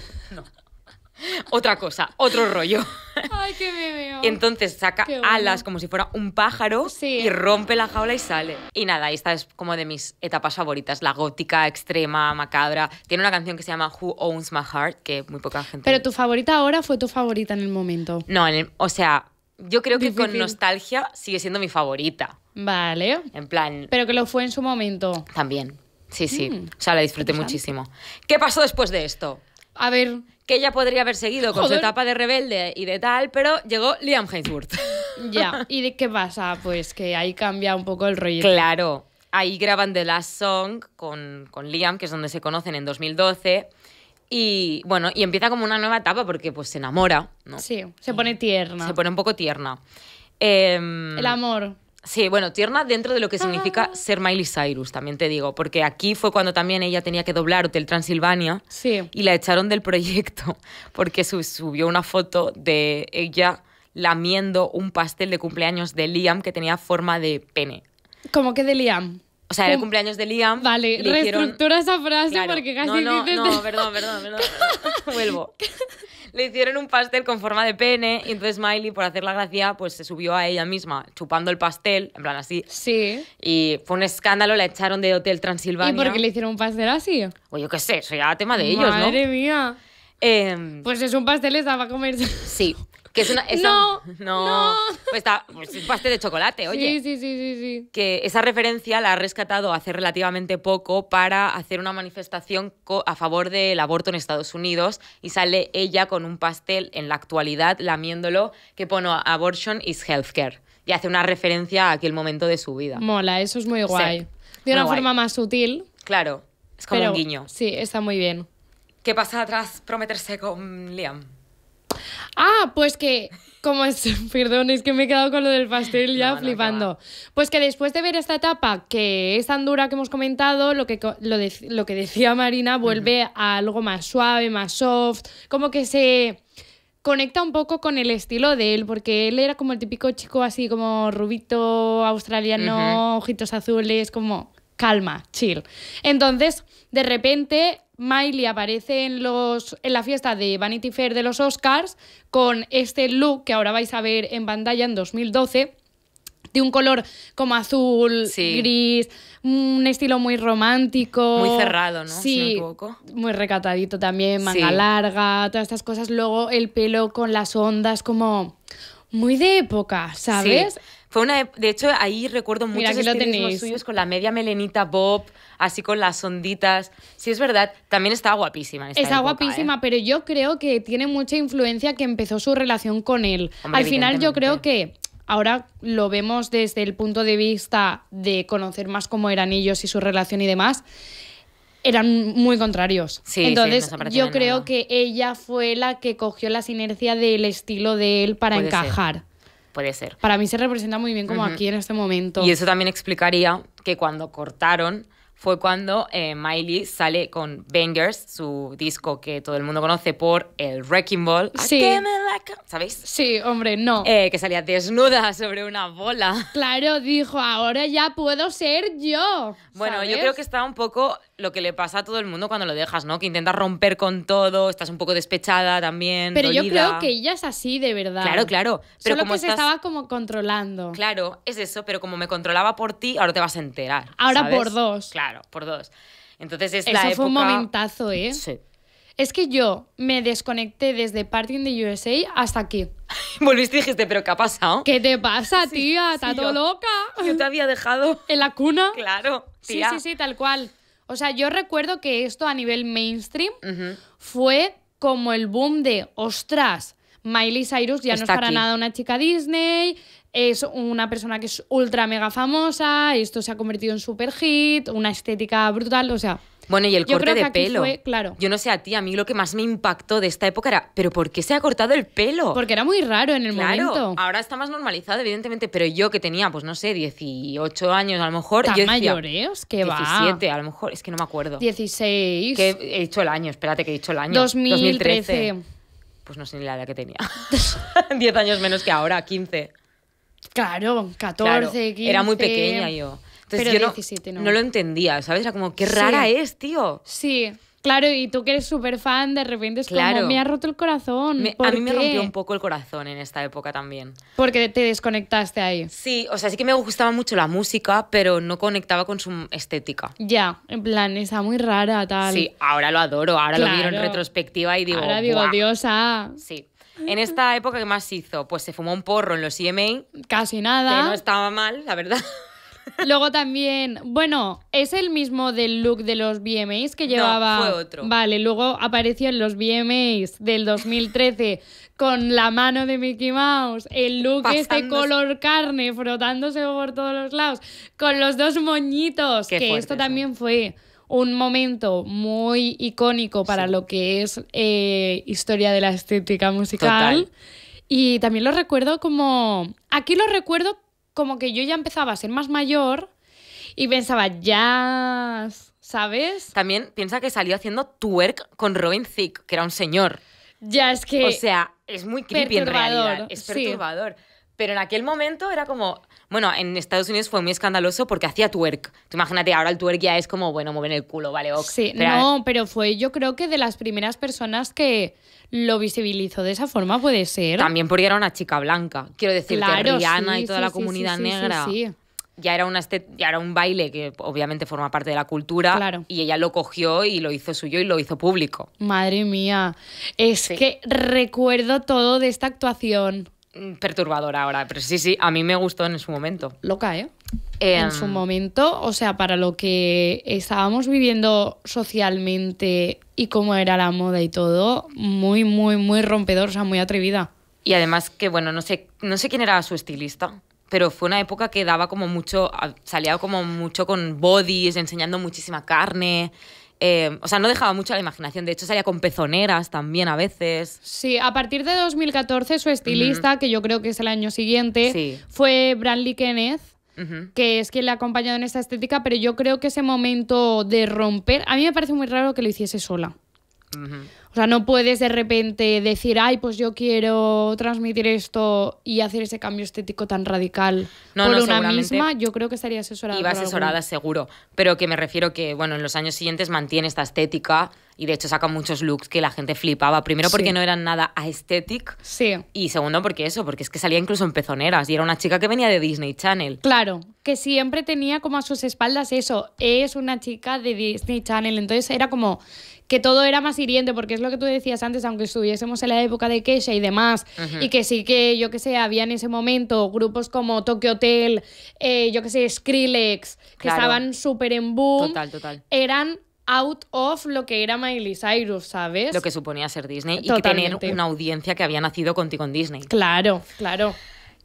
otra cosa, otro rollo. Ay, qué Y entonces saca alas como si fuera un pájaro y rompe la jaula y sale. Y nada, esta es como de mis etapas favoritas, la gótica, extrema, macabra. Tiene una canción que se llama Who Owns My Heart, que muy poca gente... Pero tu favorita ahora fue tu favorita en el momento. No, o sea, yo creo que con nostalgia sigue siendo mi favorita. Vale. En plan... Pero que lo fue en su momento. También. Sí, sí. Mm, o sea, la disfruté muchísimo. ¿Qué pasó después de esto? A ver, que ella podría haber seguido con su etapa de rebelde y de tal, pero llegó Liam Hemsworth. ya, ¿y de qué pasa? Pues que ahí cambia un poco el rollo. Claro, ahí graban The Last Song con, Liam, que es donde se conocen en 2012. Y bueno, y empieza como una nueva etapa porque pues se enamora, ¿no? Sí, se pone tierna. Se pone un poco tierna. Em, el amor. Sí, bueno, tierna dentro de lo que ah. significa ser Miley Cyrus, también te digo, porque aquí fue cuando también ella tenía que doblar Hotel Transilvania y la echaron del proyecto porque subió una foto de ella lamiendo un pastel de cumpleaños de Liam que tenía forma de pene. ¿Cómo que de Liam? O sea, era el cumpleaños de Liam. Vale, reestructura esa frase porque casi no, no, No, perdón, perdón, Vuelvo. le hicieron un pastel con forma de pene y entonces Miley, por hacer la gracia, pues se subió a ella misma chupando el pastel, en plan así. Sí. Y fue un escándalo, la echaron de Hotel Transilvania. ¿Y por qué le hicieron un pastel así? O pues yo qué sé, eso ya era tema de ellos, ¿no? Madre mía. Em, pues es un pastel, estaba para comer. Sí. Que es una. no, no. no. Pues está, pues pastel de chocolate, oye. Sí, sí, sí, Que esa referencia la ha rescatado hace relativamente poco para hacer una manifestación a favor del aborto en Estados Unidos y sale ella con un pastel en la actualidad lamiéndolo que pone abortion is healthcare y hace una referencia a aquel momento de su vida. Mola, eso es muy guay. De una forma más sutil. Claro, es como un guiño. Sí, está muy bien. ¿Qué pasa tras prometerse con Liam? Ah, pues que como es, perdón, es que me he quedado con lo del pastel ya flipando. Pues que después de ver esta etapa que es tan dura que hemos comentado, lo que, lo, que decía Marina vuelve a algo más suave, más soft, como que se conecta un poco con el estilo de él, porque él era como el típico chico así como rubito, australiano, ojitos azules, como calma, chill. Entonces, de repente Miley aparece en, los, en la fiesta de Vanity Fair de los Oscars con este look que ahora vais a ver en pantalla en 2012 de un color como azul, gris, un estilo muy romántico. Muy cerrado, ¿no? muy recatadito también, manga larga, todas estas cosas. Luego el pelo con las ondas como muy de época, ¿sabes? Fue una, e-, de hecho, ahí recuerdo muchos estilismos suyos con la media melenita Bob, así con las onditas. Sí, es verdad, también estaba guapísima. está guapísima, ¿eh? pero yo creo que tiene mucha influencia que empezó su relación con él. Al final yo creo que ahora lo vemos desde el punto de vista de conocer más cómo eran ellos y su relación y demás, eran muy contrarios. Entonces, yo creo que ella fue la que cogió la sinergia del estilo de él para encajar. Puede ser. Para mí se representa muy bien como aquí en este momento. Y eso también explicaría que cuando cortaron fue cuando eh, Miley sale con Bangers, su disco que todo el mundo conoce por el Wrecking Ball. Sí. ¿Sabéis? Sí, hombre, no. Eh, que salía desnuda sobre una bola. Claro, dijo, ahora ya puedo ser yo. Bueno, yo creo que está un poco lo que le pasa a todo el mundo cuando lo dejas, ¿no? Que intentas romper con todo, estás un poco despechada también. Pero yo creo que ella es así de verdad. Claro, claro. Pero Solo como que se estaba como controlando. Claro, es eso, pero como me controlaba por ti, ahora te vas a enterar. Ahora por dos. Claro, por dos. Entonces es la época... fue un momentazo, ¿eh? Sí. Es que yo me desconecté desde Parting the USA hasta aquí. Volviste y dijiste, ¿pero qué ha pasado? ¿Qué te pasa, tía? ¿Estás todo loca? Yo te había dejado. ¿En la cuna? Claro. Sí, sí, sí, tal cual. O sea, yo recuerdo que esto a nivel mainstream fue como el boom de, ostras, Miley Cyrus ya no es para nada una chica Disney, es una persona que es ultra mega famosa, esto se ha convertido en super hit, una estética brutal, o sea... Bueno, y el corte de pelo. Yo no sé a ti, a mí lo que más me impactó de esta época era, ¿pero por qué se ha cortado el pelo? Porque era muy raro en el claro, momento. Ahora está más normalizado, evidentemente, pero yo que tenía, pues no sé, 18 años a lo mejor. ¿Tan mayores? Que va. 17, a lo mejor, es que no me acuerdo. 16. ¿Qué he dicho el año, espérate que he dicho el año. 2013. Pues no sé ni la edad que tenía. 10 años menos que ahora, 15. Claro, 14, 15. Era muy pequeña yo pero yo no, lo entendía, ¿sabes? Era como, qué rara es, tío. Sí. Claro, y tú que eres súper fan, de repente es claro. como, me ha roto el corazón. a mí me rompió un poco el corazón en esta época también. Porque te desconectaste ahí. Sí, o sea, sí que me gustaba mucho la música, pero no conectaba con su estética. Ya, en plan, esa muy rara, tal. Sí, ahora lo adoro, ahora lo miro en retrospectiva y digo... Ahora digo, adiós, diosa. Sí. En esta época, ¿qué más hizo? Pues se fumó un porro en los EMA. Casi nada. Que no estaba mal, la verdad. Luego también, bueno, es el mismo del look de los VMAs que llevaba. fue otro. Vale, luego apareció en los VMAs del 2013 con la mano de Mickey Mouse, el look este color carne frotándose por todos los lados, con los dos moñitos, que esto también fue un momento muy icónico para lo que es eh, historia de la estética musical. Y también lo recuerdo como. Aquí lo recuerdo como que yo ya empezaba a ser más mayor y pensaba, ya, ¿sabes? También piensa que salió haciendo twerk con Robin Thicke, que era un señor. Ya, es que... O sea, es muy creepy en realidad, es perturbador. Pero en aquel momento era como... Bueno, en Estados Unidos fue muy escandaloso porque hacía twerk. Tú imagínate, ahora el twerk ya es como, bueno, mover el culo, vale, ok. Sí, no, pero fue yo creo que de las primeras personas que lo visibilizó de esa forma, puede ser. También porque era una chica blanca. Quiero decir que Rihanna y toda la comunidad negra ya era, una este, ya era un baile que obviamente forma parte de la cultura claro. y ella lo cogió y lo hizo suyo y lo hizo público. Madre mía, es que recuerdo todo de esta actuación. Mm, perturbadora ahora, pero sí, sí, a mí me gustó en su momento. Loca, ¿eh? en su em, momento, o sea, para lo que estábamos viviendo socialmente y cómo era la moda y todo, muy, muy, muy rompedor, o sea, muy atrevida. Y además que, bueno, no sé, no sé quién era su estilista, pero fue una época que daba como mucho, salía como mucho con bodies, enseñando muchísima carne. Em, o sea, no dejaba mucho la imaginación. De hecho, salía con pezoneras también a veces. Sí, a partir de 2014 su estilista, que yo creo que es el año siguiente, fue Bradley Kenneth. que es quien le ha acompañado en esta estética, pero yo creo que ese momento de romper, a mí me parece muy raro que lo hiciese sola. O sea, no puedes de repente decir, ay, pues yo quiero transmitir esto y hacer ese cambio estético tan radical no, por no, una misma. Yo creo que estaría asesorada. Iba asesorada, seguro. Pero que me refiero que, bueno, en los años siguientes mantiene esta estética y de hecho saca muchos looks que la gente flipaba. Primero porque no eran nada aesthetic. Sí. Y segundo porque eso, porque es que salía incluso en pezoneras y era una chica que venía de Disney Channel. Claro, que siempre tenía como a sus espaldas eso. Es una chica de Disney Channel. Entonces era como que todo era más hiriente, porque es lo que tú decías antes, aunque estuviésemos en la época de Kesha y demás, y que sí que, yo que sé, había en ese momento grupos como Tokyo Hotel, eh, yo que sé, Skrillex, que estaban súper en boom. Total, total. Eran out of lo que era Miley Cyrus, ¿sabes? Lo que suponía ser Disney y que tener una audiencia que había nacido contigo en Disney. Claro, claro.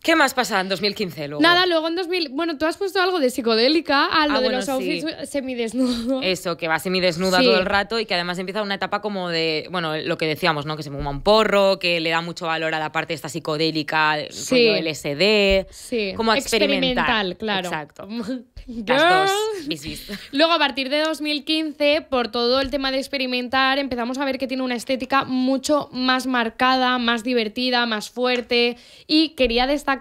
¿Qué más pasa en 2015 luego? Nada, luego en 2000... Bueno, tú has puesto algo de psicodélica, a lo ah, de los outfits semidesnudos. Eso, que va semidesnuda desnuda todo el rato y que además empieza una etapa como de... Bueno, lo que decíamos, ¿no? Que se fuma un porro, que le da mucho valor a la parte esta psicodélica, el LSD... Sí, como experimental, claro. Exacto. Las dos, Luego, a partir de 2015, por todo el tema de experimentar, empezamos a ver que tiene una estética mucho más marcada, más divertida, más fuerte y quería destacar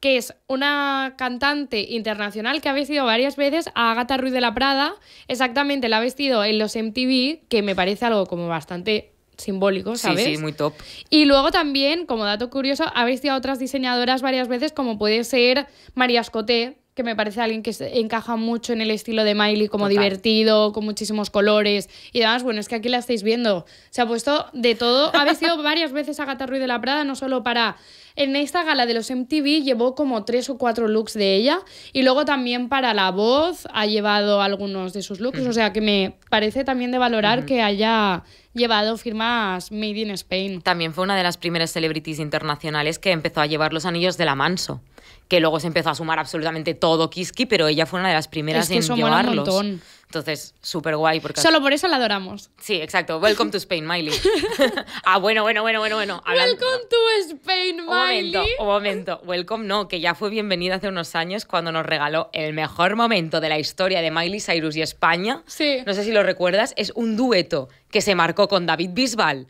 que es una cantante internacional que ha vestido varias veces a Agatha Ruiz de la Prada. Exactamente, la ha vestido en los MTV, que me parece algo como bastante simbólico, ¿sabes? Sí, sí, muy top. Y luego también, como dato curioso, ha vestido a otras diseñadoras varias veces, como puede ser María Escoté, que me parece alguien que encaja mucho en el estilo de Miley, como divertido, con muchísimos colores y demás. Bueno, es que aquí la estáis viendo. Se ha puesto de todo. Ha vestido varias veces a Ruiz de la Prada, no solo para en esta gala de los MTV llevó como tres o cuatro looks de ella y luego también para la voz ha llevado algunos de sus looks, o sea que me parece también de valorar que haya llevado firmas Made in Spain. También fue una de las primeras celebrities internacionales que empezó a llevar los anillos de la Manso, que luego se empezó a sumar absolutamente todo Kiski, pero ella fue una de las primeras es que en llevarlos. un montón. Entonces, súper guay. Porque... Solo por eso la adoramos. Sí, exacto. Welcome to Spain, Miley. ah, bueno, bueno, bueno, bueno, bueno. Welcome to Spain, Miley. Un momento, un momento. Welcome no, que ya fue bienvenida hace unos años cuando nos regaló el mejor momento de la historia de Miley Cyrus y España. Sí. No sé si lo recuerdas, es un dueto que se marcó con David Bisbal.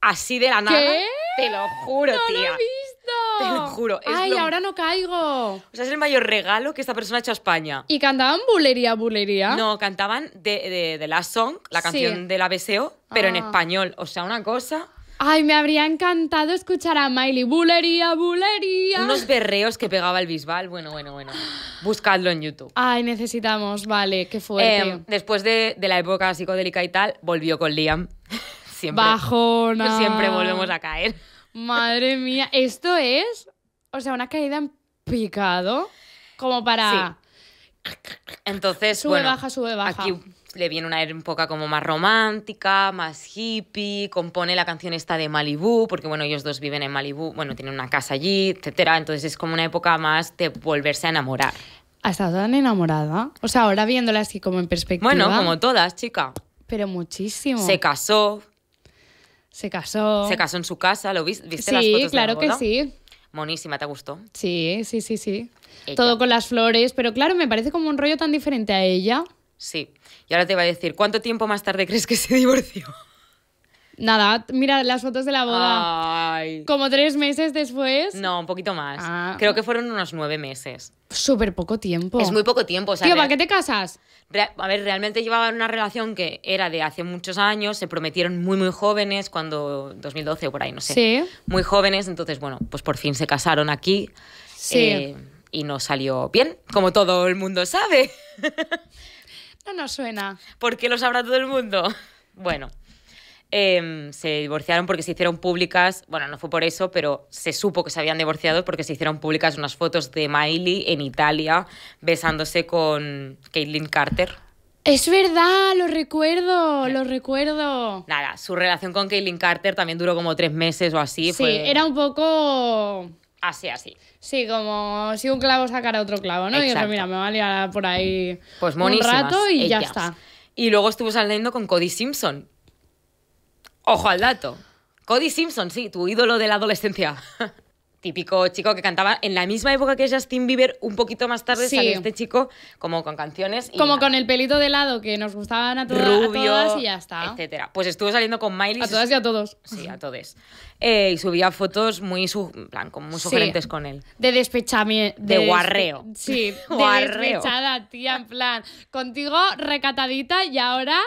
Así de la nada. Te lo juro, no tía. Te lo juro. Es ¡Ay, ahora no caigo! O sea, es el mayor regalo que esta persona ha hecho a España. ¿Y cantaban bulería, bulería? No, cantaban de, la Song, la canción de la pero en ah. español. O sea, una cosa. Ay, me habría encantado escuchar a Miley. Bulería, bulería. Unos berreos que pegaba el bisbal. Bueno, bueno, bueno. Buscadlo en YouTube. Ay, necesitamos. Vale, qué fuerte. Em, después de, la época psicodélica y tal, volvió con Liam. Siempre. Bajona. Siempre volvemos a caer. Madre mía, esto es, o sea, una caída en picado, como para... Sí. Entonces, sube, baja, sube, baja. Aquí le viene una época como más romántica, más hippie, compone la canción esta de Malibú, porque bueno, ellos dos viven en Malibú, bueno, tienen una casa allí, etcétera, entonces es como una época más de volverse a enamorar. ¿Ha ah, estado tan enamorada? O sea, ahora viéndola así como en perspectiva. Bueno, como todas, chica. Pero muchísimo. Se casó, se casó. Se casó en su casa, ¿lo viste? ¿Viste las fotos claro que sí. Monísima, ¿te gustó? Sí, sí, sí, sí. Todo con las flores, pero claro, me parece como un rollo tan diferente a ella. Sí. Y ahora te iba a decir, ¿cuánto tiempo más tarde crees que se divorció? Nada, mira las fotos de la boda. Como tres meses después. No, un poquito más. Ah. Creo que fueron unos nueve meses. Súper poco tiempo. Es muy poco tiempo. O sea, Tío, ¿para qué te casas? a ver, realmente llevaban una relación que era de hace muchos años, se prometieron muy, muy jóvenes, cuando 2012 o por ahí, no sé. Sí. Muy jóvenes, entonces, bueno, pues por fin se casaron aquí. Sí. Eh, y no salió bien, como todo el mundo sabe. no nos suena. ¿Por qué lo sabrá todo el mundo? Bueno. Em, se divorciaron porque se hicieron públicas, bueno, no fue por eso, pero se supo que se habían divorciado porque se hicieron públicas unas fotos de Miley en Italia besándose con Caitlyn Carter. Es verdad, lo recuerdo, lo recuerdo. Nada, su relación con Caitlyn Carter también duró como tres meses o así. Sí, era un poco... Así, así. Sí, como si un clavo sacara otro clavo, ¿no? Y yo, mira, me va por ahí pues un rato y ya está. Y luego estuvo saliendo con Cody Simpson, Ojo al dato. Cody Simpson, sí, tu ídolo de la adolescencia. Típico chico que cantaba en la misma época que Justin Bieber, un poquito más tarde salió este chico como con canciones. como con el pelito de lado que nos gustaban a, todos Rubio, todas y ya está. Etcétera. Pues estuvo saliendo con Miley. A todas y a todos. Sí, a todos. Eh, y subía fotos muy, su plan, sugerentes con él. De despechamiento. De, de guarreo. Sí, de despechada, tía, en plan. Contigo recatadita y ahora.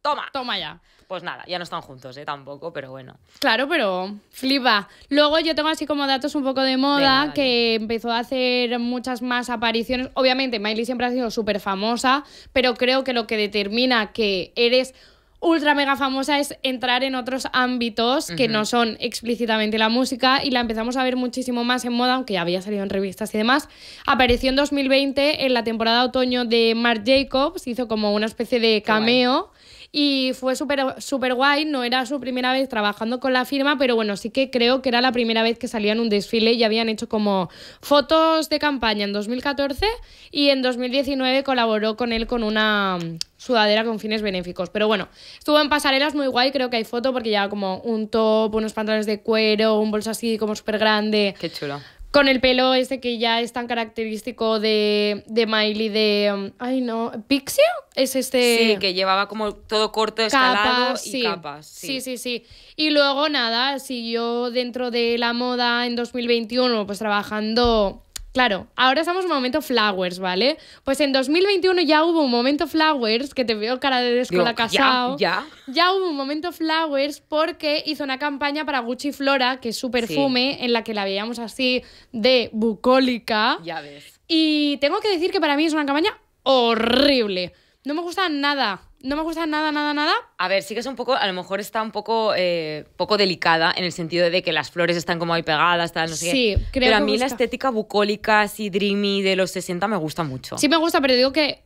Toma. Toma ya. Pues nada, ya no están juntos, ¿eh? Tampoco, pero bueno. Claro, pero flipa. Luego yo tengo así como datos un poco de moda, que empezó a hacer muchas más apariciones. Obviamente, Miley siempre ha sido súper famosa, pero creo que lo que determina que eres ultra mega famosa es entrar en otros ámbitos que no son explícitamente la música y la empezamos a ver muchísimo más en moda, aunque ya había salido en revistas y demás. Apareció en 2020 en la temporada otoño de Marc Jacobs, hizo como una especie de cameo y fue súper super guay, no era su primera vez trabajando con la firma, pero bueno, sí que creo que era la primera vez que salía en un desfile y habían hecho como fotos de campaña en 2014 y en 2019 colaboró con él con una mm, sudadera con fines benéficos. Pero bueno, estuvo en pasarelas muy guay, creo que hay foto porque ya como un top, unos pantalones de cuero, un bolso así como súper grande. Qué chulo con el pelo este que ya es tan característico de, Miley de... Um, ay, no, ¿Pixie? Es este... Sí, que llevaba como todo corto, escalado y capas. Sí. sí, sí, sí. Y luego, nada, siguió dentro de la moda en 2021, pues trabajando Claro, ahora estamos en un momento flowers, ¿vale? Pues en 2021 ya hubo un momento flowers, que te veo cara de descola casado. Ya, ya, hubo un momento flowers porque hizo una campaña para Gucci Flora, que es su perfume, en la que la veíamos así de bucólica. Ya ves. Y tengo que decir que para mí es una campaña horrible. No me gusta nada no me gusta nada, nada, nada. A ver, sí que es un poco, a lo mejor está un poco, eh, poco delicada en el sentido de que las flores están como ahí pegadas, tal, no sé sí, Creo pero a mí la estética bucólica, así dreamy de los 60 me gusta mucho. Sí, me gusta, pero digo que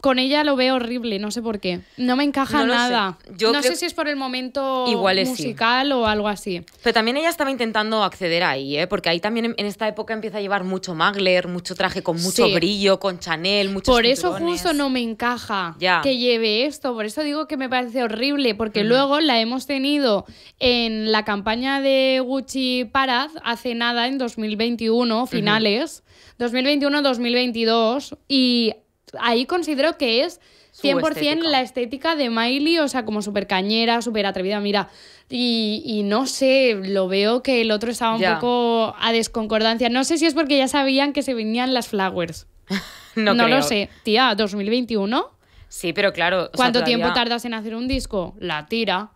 con ella lo veo horrible, no sé por qué. No me encaja nada. no sé si es por el momento musical o algo así. Pero también ella estaba intentando acceder ahí, ¿eh? porque ahí también en esta época empieza a llevar mucho magler, mucho traje con mucho brillo, con Chanel, muchos Por eso justo no me encaja que lleve esto, por eso digo que me parece horrible, porque luego la hemos tenido en la campaña de Gucci Paraz hace nada, en 2021, finales, 2021-2022, y ahí considero que es 100% la estética de Miley, o sea, como súper cañera, súper atrevida, mira. Y, no sé, lo veo que el otro estaba un poco a desconcordancia. No sé si es porque ya sabían que se venían las flowers. no, no lo sé. Tía, 2021. Sí, pero claro. ¿Cuánto tiempo tardas en hacer un disco? La tira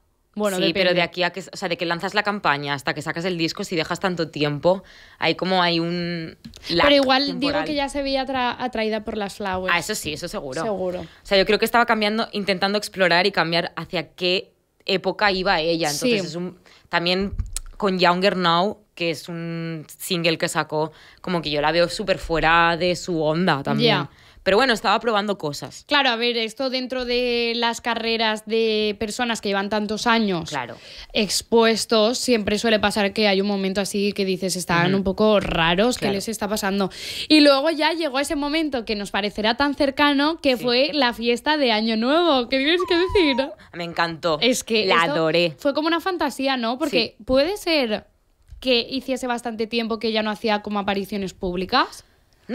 sí, pero de aquí a que, o sea, de que lanzas la campaña hasta que sacas el disco, si dejas tanto tiempo, hay como hay un. Pero igual digo que ya se veía atraída por las flowers. Ah, eso sí, eso seguro. Seguro. O sea, yo creo que estaba cambiando, intentando explorar y cambiar hacia qué época iba ella. Entonces sí. También con Younger Now, que es un single que sacó, como que yo la veo súper fuera de su onda también. Pero bueno, estaba probando cosas. Claro, a ver, esto dentro de las carreras de personas que llevan tantos años claro. expuestos, siempre suele pasar que hay un momento así que dices, están un poco raros, ¿qué les está pasando? Y luego ya llegó ese momento que nos parecerá tan cercano, que fue la fiesta de Año Nuevo. ¿Qué tienes que decir? Me encantó. Es que... La adoré. Fue como una fantasía, ¿no? Porque puede ser que hiciese bastante tiempo que ya no hacía como apariciones públicas.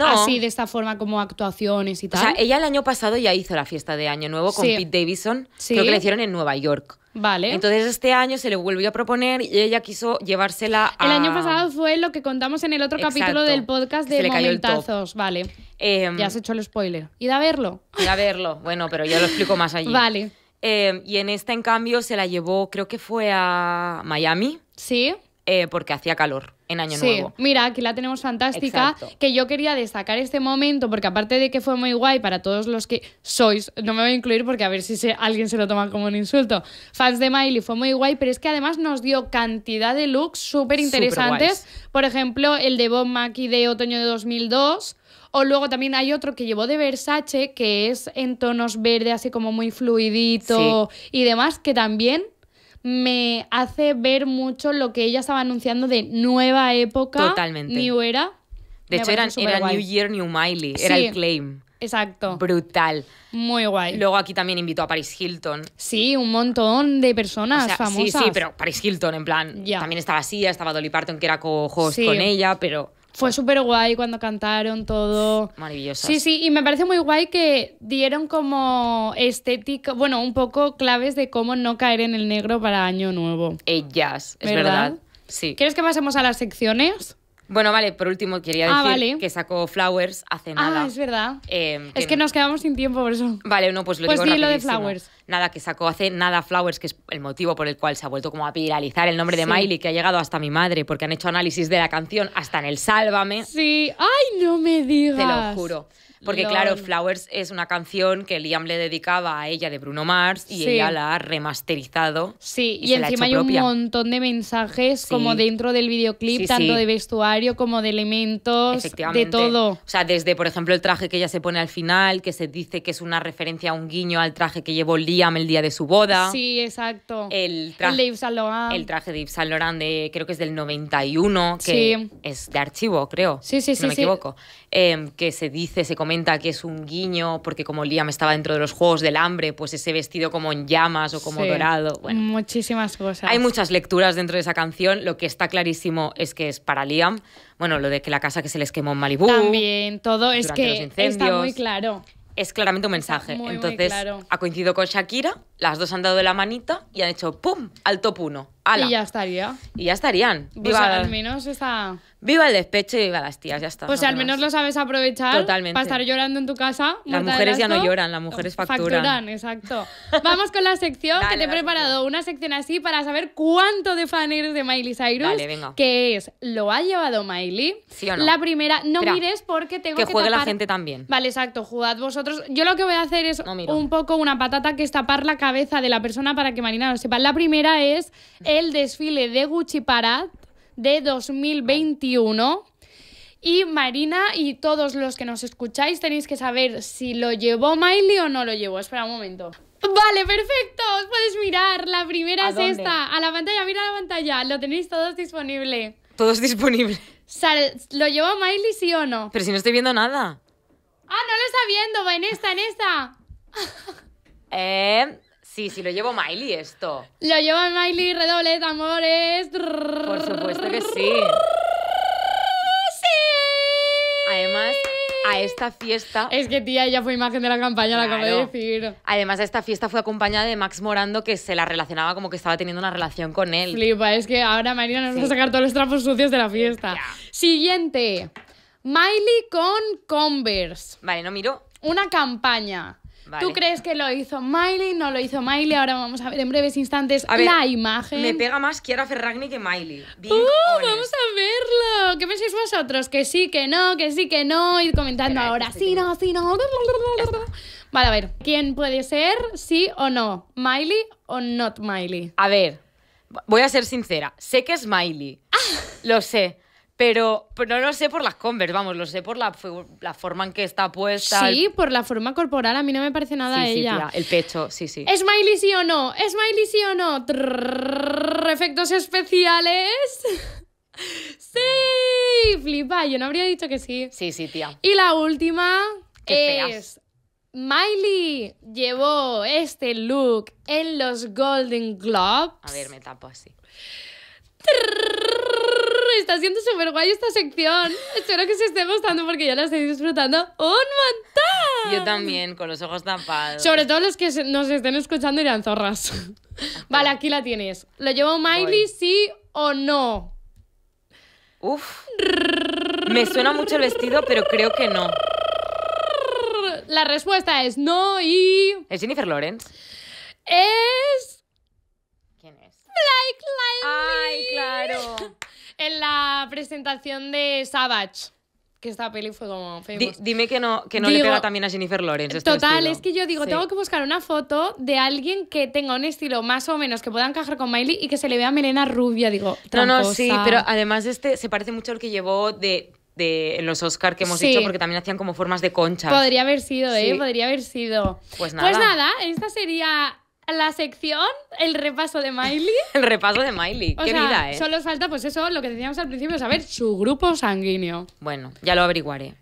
Así, de esta forma, como actuaciones y tal. O sea, ella el año pasado ya hizo la fiesta de Año Nuevo con Pete Davidson. Creo que la hicieron en Nueva York. Vale. Entonces este año se le volvió a proponer y ella quiso llevársela a... El año pasado fue lo que contamos en el otro capítulo del podcast de momentazos. Vale. Em, ya has hecho el spoiler. y a verlo. y a verlo. bueno, pero ya lo explico más allí. Vale. Em, y en esta, en cambio, se la llevó, creo que fue a Miami. Sí. Eh, porque hacía calor en Año sí. Mira, aquí la tenemos fantástica, que yo quería destacar este momento, porque aparte de que fue muy guay para todos los que sois, no me voy a incluir porque a ver si alguien se lo toma como un insulto, fans de Miley, fue muy guay, pero es que además nos dio cantidad de looks súper interesantes, por ejemplo, el de Bob Mackie de otoño de 2002. O luego también hay otro que llevó de Versace, que es en tonos verde, así como muy fluidito y demás, que también me hace ver mucho lo que ella estaba anunciando de nueva época. Totalmente. New Era. De hecho, era New Year, New Miley. Era el claim. Exacto. Brutal. Muy guay. Luego aquí también invitó a Paris Hilton. Sí, un montón de personas famosas. Sí, sí, pero Paris Hilton, en plan. También estaba así, estaba Dolly Parton, que era cojos con ella, pero. Fue súper guay cuando cantaron todo. Maravilloso. Sí, sí, y me parece muy guay que dieron como estética, bueno, un poco claves de cómo no caer en el negro para Año Nuevo. Ellas, es ¿verdad? verdad. Sí. ¿Quieres que pasemos a las secciones? Bueno, vale, por último quería ah, decir que sacó Flowers hace ah, nada. Ah, es verdad. Eh, es que nos quedamos sin tiempo por eso. Vale, no, pues lo pues lo de Flowers. Nada, que sacó hace nada Flowers, que es el motivo por el cual se ha vuelto como a viralizar el nombre de Miley, que ha llegado hasta mi madre, porque han hecho análisis de la canción hasta en el Sálvame. Sí, ay, no me digas. Te lo juro. Porque claro, Flowers es una canción que Liam le dedicaba a ella de Bruno Mars y ella la ha remasterizado. Sí, y, encima hay un montón de mensajes como dentro del videoclip, tanto de vestuario como de elementos, de todo. O sea, desde por ejemplo el traje que ella se pone al final, que se dice que es una referencia, un guiño al traje que llevó Liam el día de su boda. Sí, exacto. El, traje, el de Yves Saint Laurent. El traje de Yves Saint Laurent creo que es del 91, que es de archivo, creo. Sí, sí, si sí. No me equivoco. Eh, que se dice, se comenta que es un guiño, porque como Liam estaba dentro de los Juegos del Hambre, pues ese vestido como en llamas o como dorado. Bueno, muchísimas cosas. Hay muchas lecturas dentro de esa canción. Lo que está clarísimo es que es para Liam. Bueno, lo de que la casa que se les quemó en Malibú. También, todo es que está muy claro es claramente un mensaje. Entonces, ha coincidido con Shakira, las dos han dado de la manita y han hecho ¡pum! al top 1. Y ya estaría. Y ya estarían. Viva al menos está... Viva el despecho y viva las tías, ya está. Pues al menos lo sabes aprovechar. Para estar llorando en tu casa. Las mujeres ya no lloran, las mujeres facturan. exacto. Vamos con la sección que te he preparado. Una sección así para saber cuánto de fan eres de Miley Cyrus. Vale, venga. Que es, ¿lo ha llevado Miley? ¿Sí La primera, no mires porque tengo que Que juegue la gente también. Vale, exacto, jugad vosotros. Yo lo que voy a hacer es un poco una patata que es tapar la cabeza de la persona para que Marina lo sepa. La primera es... el desfile de Gucci Parad de 2021. Y Marina y todos los que nos escucháis tenéis que saber si lo llevó Miley o no lo llevó. Espera un momento. Vale, perfecto. Os podéis mirar. La primera es esta. A la pantalla, mira la pantalla. Lo tenéis todos disponible. Todos disponible. ¿Lo llevó Miley sí o no? Pero si no estoy viendo nada. Ah, no lo está viendo. Va en esta, en esta. eh... Sí, sí, lo llevo Miley esto. Lo lleva Miley, redobles, amores. Por supuesto que sí. ¡Sí! Además, a esta fiesta. Es que tía, ella fue imagen de la campaña, la acabo de decir. Además, a esta fiesta fue acompañada de Max Morando, que se la relacionaba como que estaba teniendo una relación con él. Flipa, es que ahora Marina nos va a sacar todos los trapos sucios de la fiesta. Siguiente. Miley con Converse. Vale, no miro. Una campaña ¿Tú crees que lo hizo Miley? No lo hizo Miley. Ahora vamos a ver en breves instantes la imagen. Me pega más Kiara Ferragni que Miley. ¡Uh! Vamos a verlo. ¿Qué pensáis vosotros? Que sí, que no, que sí, que no. Ir comentando ahora. Este sí, no, sí, no. Vale, a ver. ¿Quién puede ser? ¿Sí o no? ¿Miley o not Miley? A ver. Voy a ser sincera. Sé que es Miley. Ah. Lo sé. Pero, pero, no lo sé por las Converse, vamos, lo sé por la, forma en que está puesta. Sí, por la forma corporal, a mí no me parece nada ella. Sí, tía, el pecho, sí, sí. ¿Es Miley sí o no? ¿Es Miley sí o no? efectos especiales. ¡Sí! Flipa, yo no habría dicho que sí. Sí, sí, tía. Y la última Qué es... Miley llevó este look en los Golden Globes. A ver, me tapo así está siendo súper guay esta sección. Espero que se esté gustando porque ya la estoy disfrutando un montón. Yo también, con los ojos tapados. Sobre todo los que nos estén escuchando irán zorras. Vale, aquí la tienes. ¿Lo llevo Miley, sí o no? Uf. Me suena mucho el vestido, pero creo que no. La respuesta es no y... ¿Es Jennifer Lawrence? Es... ¿Quién es? Blake Lively. ¡Ay, claro! en la presentación de Savage. Que esta peli fue como dime que no, que no le pega también a Jennifer Lawrence. Este total, es que yo digo, tengo que buscar una foto de alguien que tenga un estilo más o menos que pueda encajar con Miley y que se le vea melena rubia, digo. No, no, sí, pero además este se parece mucho al que llevó de, los Oscars que hemos dicho, porque también hacían como formas de concha. Podría haber sido, ¿eh? Podría haber sido. Pues, pues nada. Pues nada, esta sería la sección, el repaso de Miley. el repaso de Miley, qué vida, ¿eh? Solo falta, pues eso, lo que decíamos al principio, saber su grupo sanguíneo. Bueno, ya lo averiguaré.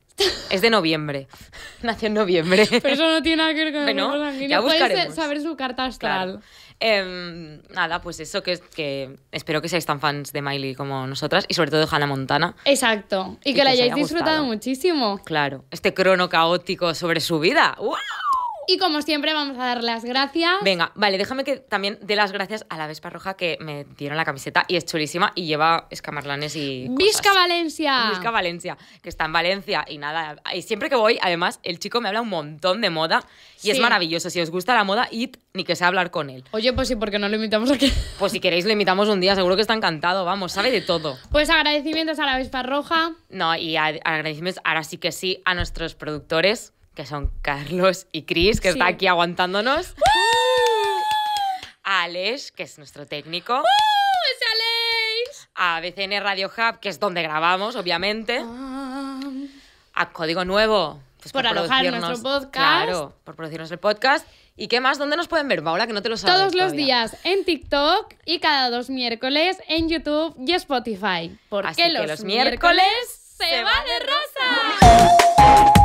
Es de noviembre. Nació en noviembre. Pero eso no tiene nada que ver con el grupo sanguíneo. Ya buscaremos. saber su carta astral. Em, nada, pues eso, que, que espero que seáis tan fans de Miley como nosotras y sobre todo de Hannah Montana. Exacto. Y, que, la hayáis disfrutado muchísimo. Claro. Este crono caótico sobre su vida. Y como siempre, vamos a dar las gracias. Venga, vale, déjame que también dé las gracias a la Vespa Roja que me dieron la camiseta y es chulísima y lleva escamarlanes y. ¡Visca Valencia! Visca Valencia, que está en Valencia y nada. Y siempre que voy, además, el chico me habla un montón de moda y es maravilloso. Si os gusta la moda, id ni que sea hablar con él. Oye, pues sí, porque no lo invitamos aquí. Pues si queréis, lo invitamos un día, seguro que está encantado, vamos, sabe de todo. Pues agradecimientos a la Vespa Roja. No, y agradecimientos, ahora sí que sí, a nuestros productores que son Carlos y Chris, que está aquí aguantándonos. a Alex, que es nuestro técnico. ¡Uh! ¡Es Alex! A BCN Radio Hub, que es donde grabamos, obviamente. Ah. A Código Nuevo. Pues por, alojar nuestro podcast. Claro, por producirnos el podcast. ¿Y qué más? ¿Dónde nos pueden ver, Paula? Que no te lo sabes. Todos los días en TikTok y cada dos miércoles en YouTube y Spotify. por Así los, que los miércoles se va de rosa.